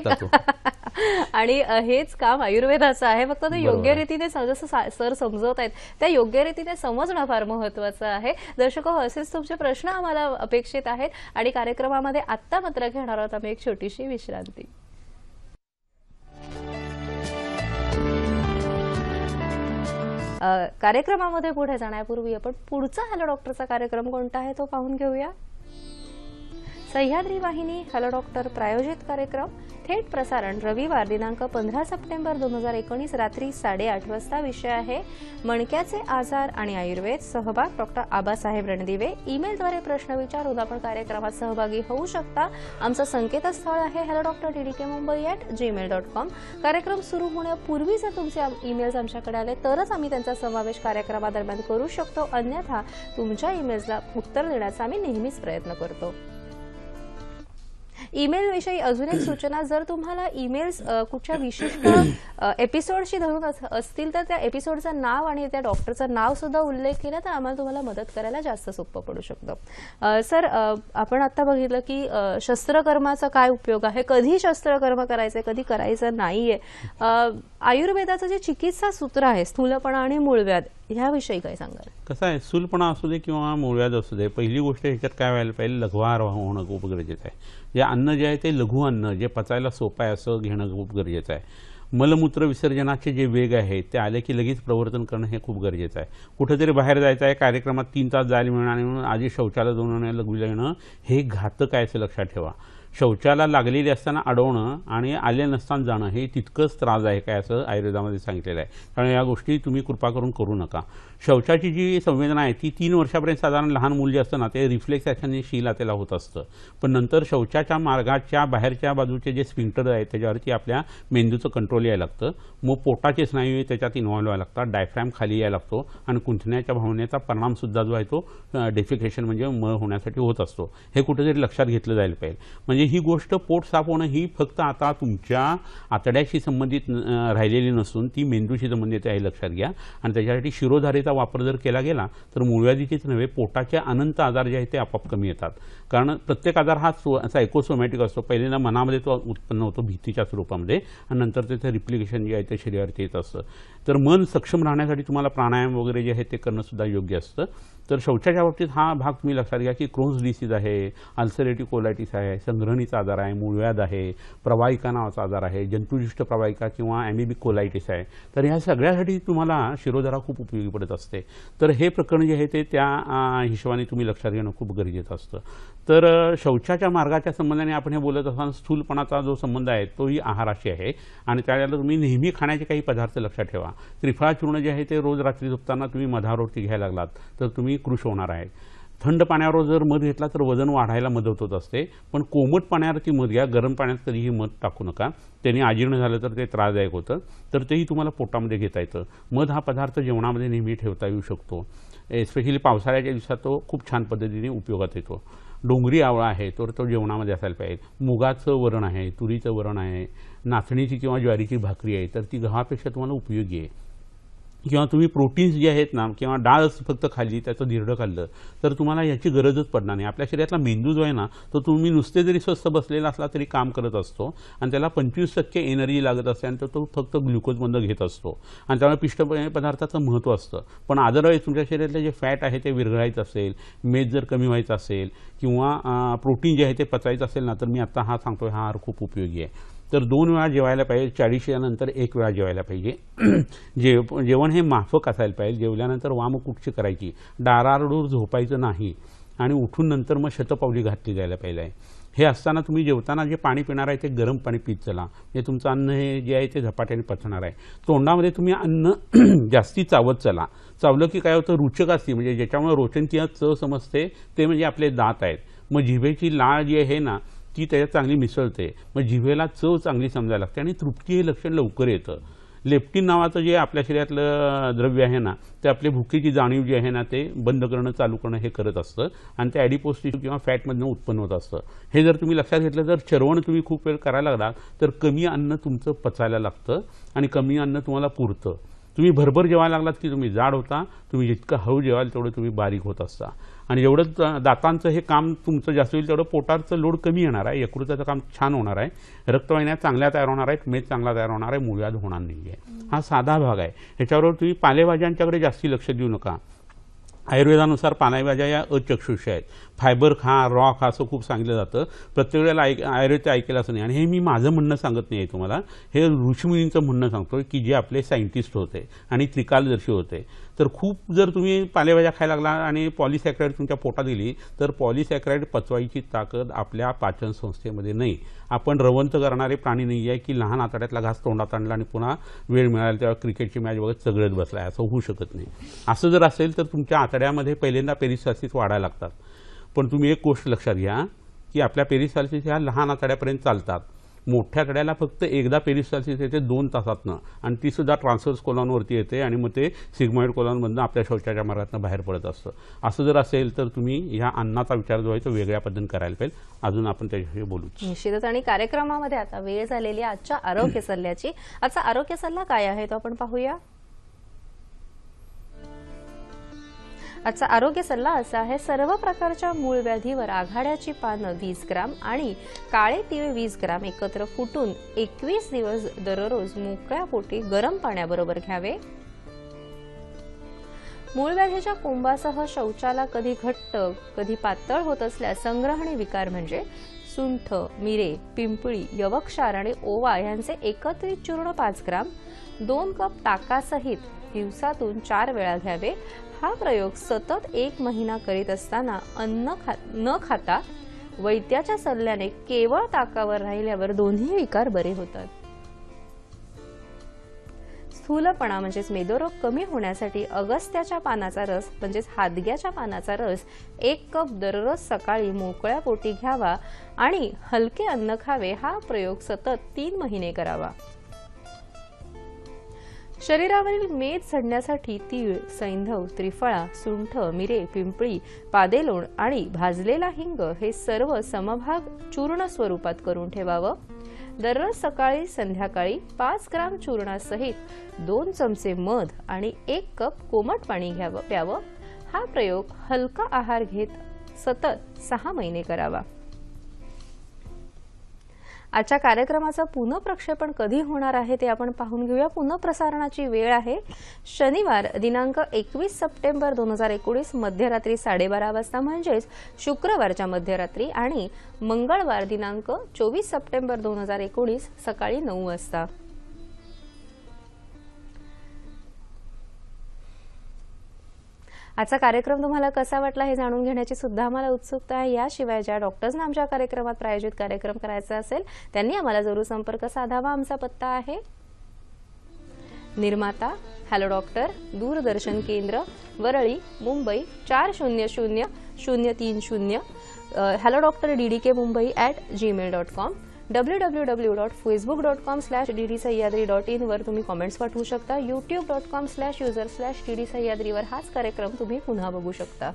आणि (laughs) हेच काम आयुर्वेदाचं आहे फक्त ते योग्य रीतीने जसं सर समजवत आहेत त्या योग्य रीतीने समजणं फार महत्वाचं आहे दर्शक असेच तुमचे प्रश्न आम्हाला अपेक्षित आहेत आणि कार्यक्रमामध्ये आत्ता मात्र घेणार आहोत आम्ही एक छोटीशी विश्रांती कार्यक्रमामध्ये पुढे जाण्यापूर्वी आपण पुढचा हॅलो डॉक्टरचा कार्यक्रम कोणता आहे तो पाहून घेऊया सह्याद्री वाहिनी हॅलो डॉक्टर प्रायोजित कार्यक्रम थेट प्रसारण रविवार दिनांक पंधरा सप्टेंबर दोन हजार एकोणीस रात्री साडेआठ वाजता विषय आहे मणक्याचे आजार आणि आयुर्वेद सहभाग डॉक्टर आबासाहेब रणदिवे ईमेलद्वारे प्रश्न विचारून आपण कार्यक्रमात सहभागी होऊ शकता आमचं संकेतस्थळ आहे hello doctor D D K Mumbai at Gmail dot com कार्यक्रम सुरू होण्यापूर्वी जर तुमचे ईमेल्स आमच्याकडे आले तरच आम्ही त्यांचा समावेश कार्यक्रमादरम्यान करू शकतो अन्यथा तुमच्या ईमेल्सला उत्तर देण्याचा आम्ही नेहमीच प्रयत्न करतो ईमेलविषयी अजून एक सूचना जर तुम्हाला ईमेल्स कुठच्या विशिष्ट एपिसोडशी धरून असतील तर त्या एपिसोडचं नाव आणि त्या डॉक्टरचं नाव सुद्धा उल्लेख केला तर आम्हाला तुम्हाला मदत करायला जास्त सोपं पडू शकतं सर आपण आता बघितलं की शस्त्रकर्माचा काय उपयोग आहे कधी शस्त्रकर्म करायचं कधी करायचं नाहीये आयुर्वेदाचं जे चिकित्सा सूत्र आहे स्थूलपणा आणि मूळव्याध ह्याविषयी काय सांगाल कसं आहे सुलपणा असू दे किंवा मूळव्याज असू दे पहिली गोष्ट ह्याच्यात काय व्हायला पाहिजे लघवाहार होणं खूप गरजेचं आहे जे अन्न जे आहे ते लघु अन्न जे पचायला सोपं आहे असं घेणं खूप गरजेचं आहे मलमूत्र विसर्जनाचे जे वेग आहे ते आले की लगेच प्रवर्तन करणं हे खूप गरजेचं आहे कुठेतरी बाहेर जायचं आहे कार्यक्रमात तीन तास जायला मिळणार म्हणून आधी शौचालय जाऊन लघु येणं हे घातक आहे असं लक्षात ठेवा शौचाला लागलेली असताना अडवणं आणि आले नसताना जाणं हे तितकंच त्रास आहे काय असं आयुर्वेदामध्ये सांगितलेलं आहे कारण या गोष्टी तुम्ही कृपा करून करू नका शौचाची जी संवेदना आहे ती तीन वर्षापर्यंत साधारण लहान मूल जे असतं ना ते रिफ्लेक्स ॲक्शनने शिला त्याला होत असतं पण नंतर शौचाच्या मार्गाच्या बाहेरच्या बाजूचे जे स्पिंटर आहेत त्याच्यावरती आपल्या मेंदूचं कंट्रोल यायला लागतं मग पोटाचे स्नायू त्याच्यात इन्व्हॉल्व व्हायला लागतात डायफ्रॅम खाली यायला लागतो आणि कुंथण्याच्या भावनेचा परिणामसुद्धा जो आहे तो डेफिकेशन म्हणजे मळ होण्यासाठी होत असतो हे कुठेतरी लक्षात घेतलं जायला पाहिजे म्हणजे ही गोष्ट पोट साफ होणं ही फक्त आता तुमच्या आतड्याशी संबंधित राहिलेली नसून ती मेंदूशी संबंधित आहे लक्षात घ्या आणि त्याच्यासाठी शिरोधारेचा वापर जर केला गेला तर मूळव्याधीचेच नव्हे पोटाचे अनंत आजार जे आहेत ते आपोआप कमी येतात कारण प्रत्येक आजार हा सो सायकोसोमॅटिक असतो पहिल्यांदा मनामध्ये तो उत्पन्न होतो भीतीच्या स्वरूपामध्ये आणि नंतर त्याचं रिप्लिकेशन जे आहे ते शरीरावरती येत असतं तर मन सक्षम राहण्यासाठी तुम्हाला प्राणायाम वगैरे जे आहे ते करणंसुद्धा योग्य असतं तर शौचाच्या बाबतीत हा भाग तुम्ही लक्षात घ्या की क्रोन्स डिसीज आहे अल्सरेटिव्ह कोलायटिस आहे संग्रहणीचा आजार आहे मूळव्याध आहे प्रवाहिका नावाचा आजार आहे जंतुजिष्ठ प्रवाहिका किंवा ॲमिबिक कोलायटिस आहे तर ह्या सगळ्यासाठी तुम्हाला शिरोधारा खूप उपयोगी पडत असते तर हे प्रकरण जे आहे ते त्या हिशोबाने तुम्ही लक्षात घेणं खूप गरजेचं असतं तर शौचाच्या मार्गाच्या संबंधाने आपण हे बोलत असताना स्थूलपणाचा जो संबंध आहे तोही आहाराशी आहे आणि त्यावेळेला तुम्ही नेहमी खाण्याचे काही पदार्थ लक्षात ठेवा त्रिफळा चूर्ण जे आहे ते रोज रात्री झोपताना तुम्ही मधारोटी घ्यायला लागलात तर तुम्ही कृष होणार आहे थंड पाण्यावर जर मध घेतला तर वजन वाढायला मदत होत असते पण कोमट पाण्यावरती मध घ्या गरम पाण्यात कधीही मध टाकू नका त्याने आजीर्ण झालं तर ते त्रासदायक होतं तर तेही तुम्हाला पोटामध्ये घेता येतं मध हा पदार्थ जेवणामध्ये नेहमी ठेवता येऊ शकतो एस्पेशली पावसाळ्याच्या दिवसात तो खूप छान पद्धतीने उपयोगात येतो डोंगरी आवळा आहे तर तो जेवणामध्ये असायला पाहिजे मुगाचं वरण आहे तुरीचं वरण आहे नाचणीची किंवा ज्वारीची भाकरी आहे तर ती गव्हापेक्षा तुम्हाला उपयोगी आहे किंवा तुम्ही प्रोटीन्स जे आहेत ना किंवा डाळ फक्त खाल्ली त्याचं धिरडं खाल्लं तर तुम्हाला याची गरजच पडणार नाही आपल्या शरीरातला मेंदू जो आहे ना तो तुम्ही नुसते जरी स्वस्त बसलेला असला तरी काम करत असतो आणि त्याला पंचवीस टक्के एनर्जी लागत असते आणि तो फक्त ग्लुकोजमधनं घेत असतो आणि त्यामुळे पिष्ट पदार्थाचं महत्त्व असतं पण अदरवाईज तुमच्या शरीरातले जे फॅट आहे ते विरघळायचं असेल मेद जर कमी व्हायचं असेल किंवा प्रोटीन जे आहे ते पचायचं असेल ना तर मी आता हा सांगतो हा आहार खूप उपयोगी आहे तर दोन वेळा जेवायला पाहिजे चाळीसच्या नंतर एक वेळा जेवायला पाहिजे (clears throat) जेव जेवण हे माफक असायला पाहिजे जेवल्यानंतर वामकुक्षी करायची डारारडूर झोपायचं नाही आणि उठून नंतर मग शतपावली घातली जायला पाहिजे हे असताना तुम्ही जेवताना जे पाणी पिणार आहे ते गरम पाणी पित चला म्हणजे तुमचं अन्न हे जे आहे ते झपाट्याने पचणार आहे तोंडामध्ये तुम्ही अन्न (clears throat) जास्ती चावत चला चावलं की काय होतं रुचक असते म्हणजे ज्याच्यामुळे रोचन किंवा चव समजते ते म्हणजे आपले दात आहेत मग जिभेची लाळ जी आहे ना ती त्याच्यात चांगली मिसळते मग जिभेला चव चांगली समजायला लागते आणि तृप्ती हे लक्षण लवकर येतं लेप्टिन नावाचं जे आपल्या शरीरातलं द्रव्य आहे ना ते आपल्या भुकेची जाणीव जी आहे ना ते बंद करणं चालू करणं हे करत असतं आणि ते ॲडिपोस्टी किंवा फॅटमधनं उत्पन्न होत असतं हे जर तुम्ही लक्षात घेतलं तर चरवण तुम्ही खूप वेळ करायला लागला तर कमी अन्न तुमचं पचायला लागतं आणि कमी अन्न तुम्हाला पुरतं तुम्ही भरभर जेवायला लागलात की तुम्ही जाड होता तुम्ही जितकं हळू जेवाल तेवढं तुम्ही बारीक होत असता आणि जेवढं दातांचं हे काम तुमचं जास्त होईल तेवढं पोटारचं लोड कमी येणार आहे यकृताचं काम छान होणार आहे रक्तवाहिन्या चांगल्या तयार होणार आहेत मेद चांगला तयार होणार आहे मुळव्याध होणार नाही आहे हा साधा भाग आहे ह्याच्याबरोबर तुम्ही पालेभाज्यांच्याकडे जास्ती लक्ष देऊ नका आयुर्वेदानुसार पानाव्याज्या या अचक्षुष आहेत फायबर खा रॉ खा असं खूप सांगितलं जातं प्रत्येक वेळेला ऐक आयुर्वेद ऐकलं असं नाही आणि हे मी माझं म्हणणं सांगत नाही आहे तुम्हाला हे ऋषीमुनींचं म्हणणं सांगतो की जे आपले सायंटिस्ट होते आणि त्रिकालदर्शी होते तर खूप जर तुम्ही पालेभाज्या खायला लागला आणि पॉलिसॅक्राईड तुमच्या पोटात गेली तर पॉलिसॅक्राईड पचवायची ताकद आपल्या पाचन संस्थेमध्ये नाही आपण रवंत करणारे प्राणी नाही आहे की लहान आतड्यातला घास तोंडात आणला आणि पुन्हा वेळ मिळाला तेव्हा क्रिकेटची मॅच वगैरे चगळत बसला असं होऊ शकत नाही असं जर असेल तर तुमच्या आतड्यामध्ये पहिल्यांदा पेरिसायसिस वाढायला लागतात पण तुम्ही एक गोष्ट लक्षात घ्या की आपल्या पेरिसायसिस ह्या लहान आतड्यापर्यंत चालतात मोठ्या कड्याला फक्त एकदा पेरिस्टायसिस येते दोन तासातनं आणि ती सुद्धा ट्रान्सफर्स कोलॉनवरती येते आणि मग ते सिग्मॉइड कोलॉनमधनं आपल्या शौचाच्या मार्गातनं बाहेर पडत असतं असं जर असेल तर तुम्ही ह्या अन्नाचा विचार जो आहे तो वेगळ्या पद्धतीने करायला पाहिजे अजून आपण त्याच्याविषयी बोलू निश्चितच आणि कार्यक्रमामध्ये आता वेळ झालेली आजच्या आरोग्य सल्ल्याची आजचा आरोग्य सल्ला काय आहे तो आपण पाहूया आजचा आरोग्य सल्ला असा आहे सर्व प्रकारच्या मूळ व्याधीवर आघाड्याची पानं वीस ग्राम आणि काळे तीळ वीस ग्राम एकत्र फुटून एकवीस दिवस दररोज मोकळ्या पोटी गरम पाण्याबरोबर घ्यावे मूळ व्याधीच्या कोंबासह शौचाला कधी घट्ट कधी पातळ होत असल्यास संग्रहणी विकार म्हणजे सुंठ मिरे पिंपळी यवक्षार आणि ओवा यांचे एकत्रित चूर्ण पाच ग्राम दोन कप ताकासहित दिवसातून चार वेळा घ्यावे हा प्रयोग सतत एक महिना करीत असताना अन्न खा न खाता वैद्याच्या सल्ल्याने केवळ ताकावर राहिल्यावर दोन्ही विकार बरे होतात स्थूलपणा म्हणजेच मेदोरोग कमी होण्यासाठी अगस्त्याच्या पानाचा रस म्हणजेच हादग्याच्या पानाचा रस एक कप दररोज सकाळी मोकळ्या पोटी घ्यावा आणि हलके अन्न खावे हा प्रयोग सतत तीन महिने करावा शरीरावरील मेद सडण्यासाठी तीळ सैंधव त्रिफळा सुंठ मिरे पिंपळी पादेलोण आणि भाजलेला हिंग हे सर्व समभाग चूर्ण स्वरूपात करून ठेवावं दररोज सकाळी संध्याकाळी पाच ग्राम चूर्णासहित दोन चमचे मध आणि एक कप कोमट पाणी घ्यावं प्यावं हा प्रयोग हलका आहार घेत सतत सहा महिने करावा आजच्या कार्यक्रमाचं पुनःप्रक्षेपण कधी होणार आहे ते आपण पाहून घेऊया पुनःप्रसारणाची वेळ आहे शनिवार दिनांक एकवीस सप्टेंबर दोन हजार एकोणीस मध्यरात्री साडेबारा वाजता म्हणजेच शुक्रवारच्या मध्यरात्री आणि मंगळवार दिनांक चोवीस सप्टेंबर दोन हजार एकोणीस सकाळी नऊ वाजता आजचा कार्यक्रम तुम्हाला कसा वाटला हे जाणून घेण्याची सुद्धा आम्हाला उत्सुकता आहे याशिवाय ज्या डॉक्टर्सना आमच्या कार्यक्रमात प्रायोजित कार्यक्रम करायचा असेल त्यांनी आम्हाला जरूर संपर्क साधावा आमचा पत्ता आहे निर्माता हॅलो डॉक्टर दूरदर्शन केंद्र वरळी मुंबई चार शून्य शून्य शून्य तीन शून्य hello doctor D D K Mumbai at Gmail dot com W W W dot Facebook dot com slash D D Sahyadri dot इनवर तुम्ही कॉमेंट्स पाठवू शकता YouTube dot com slash user slash D D सह्याद्रीवर हाच कार्यक्रम तुम्ही पुन्हा बघू शकता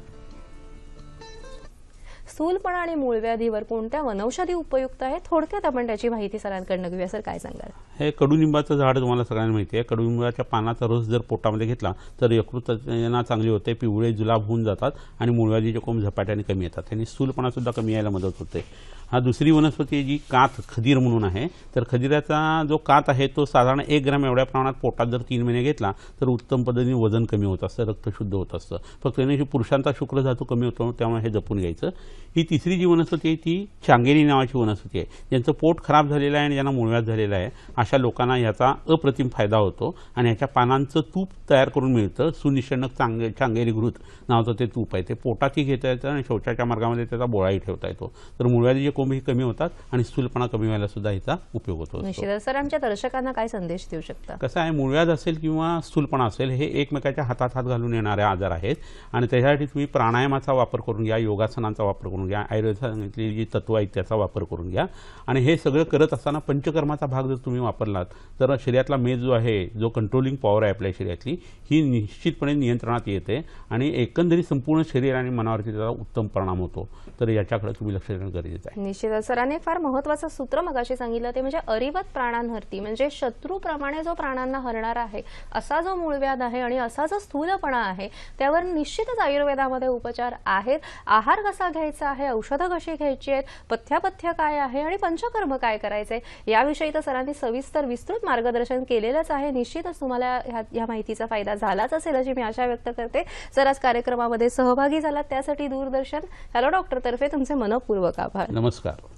स्थूलपणा आणि मूळव्याधीवर कोणत्या वनौषधी उपयुक्त आहे थोडक्यात आपण त्याची माहिती सरांकडनं घेऊया सर काय सांगाल हे कडुलिंबाचं झाड तुम्हाला सगळ्यांना माहिती आहे कडुनिंबाच्या पानाचा रस जर पोटामध्ये घेतला तर यकृतना चांगली होते पिवळे जुलाब होऊन जातात आणि मूळव्याधीचे कोण झपाट्याने कमी येतात आणि स्थूलपणासुद्धा कमी यायला मदत होते हा दुसरी वनस्पती जी कात खदीर म्हणून आहे तर खदिराचा जो कात आहे तो साधारण एक ग्रॅम एवढ्या प्रमाणात पोटात जर तीन महिने घेतला तर उत्तम पद्धतीने वजन कमी होत असतं रक्त शुद्ध होत असतं फक्त त्यांनी पुरुषांचा शुक्र धातू कमी होतो त्यामुळे हे जपून घ्यायचं ही तिसरी जी वनस्पती आहे ती चांगेरी नावाची वनस्पती आहे ज्यांचं पोट खराब झालेलं आहे आणि ज्यांना मुळव्यात झालेलं आहे अशा लोकांना याचा अप्रतिम फायदा होतो आणि ह्याच्या पानांचं तूप तयार करून मिळतं सुनिश्चनक चांग चांगेरी घृत नावाचं ते तूप आहे ते पोटातही घेता येतं आणि शौचाच्या मार्गामध्ये त्याचा बोळाही ठेवता येतो तर मुळव्याचे जे कोंबही कमी होतात आणि स्थूलपणा कमी व्हायला सुद्धा हिचा उपयोग होतो सर आमच्या दर्शकांना काय संदेश देऊ शकता कसं आहे मूळव्याध असेल किंवा स्थूलपणा असेल हे एकमेकाच्या हातात हात घालून येणारे आजार आहेत आणि त्याच्यासाठी तुम्ही प्राणायामाचा वापर करून घ्या योगासनांचा वापर करून घ्या आयुर्वेदातली जी तत्व आहेत त्याचा वापर करून घ्या आणि हे सगळं करत असताना पंचकर्माचा भाग जर तुम्ही वापरलात तर शरीरातला मेद जो आहे जो कंट्रोलिंग पॉवर आहे आपल्या शरीरातली ही निश्चितपणे नियंत्रणात येते आणि एकंदरीत संपूर्ण शरीर आणि मनावरती त्याचा उत्तम परिणाम होतो तर याच्याकडे तुम्ही लक्ष देणं गरजेचं आहे निश्चितच सरांनी फार महत्वाचं सूत्र मगाशी सांगितलं ते म्हणजे अरिवत प्राणांहरती म्हणजे शत्रूप्रमाणे जो प्राणांना हरणार आहे असा जो मूळव्याध आहे आणि असा जो स्थूलपणा आहे त्यावर निश्चितच आयुर्वेदामध्ये उपचार आहेत आहार कसा घ्यायचा आहे औषधं कशी घ्यायची आहेत पथ्यापथ्य काय आहे आणि पंचकर्म काय करायचं याविषयी तर सरांनी सविस्तर विस्तृत मार्गदर्शन केलेलंच आहे निश्चितच तुम्हाला ह्या माहितीचा फायदा झालाच असेल अशी मी आशा व्यक्त करते सर आज कार्यक्रमामध्ये सहभागी झालात त्यासाठी दूरदर्शन हॅलो डॉक्टर तर्फे तुमचे मनपूर्वक आभार नमस्कार नमस्कार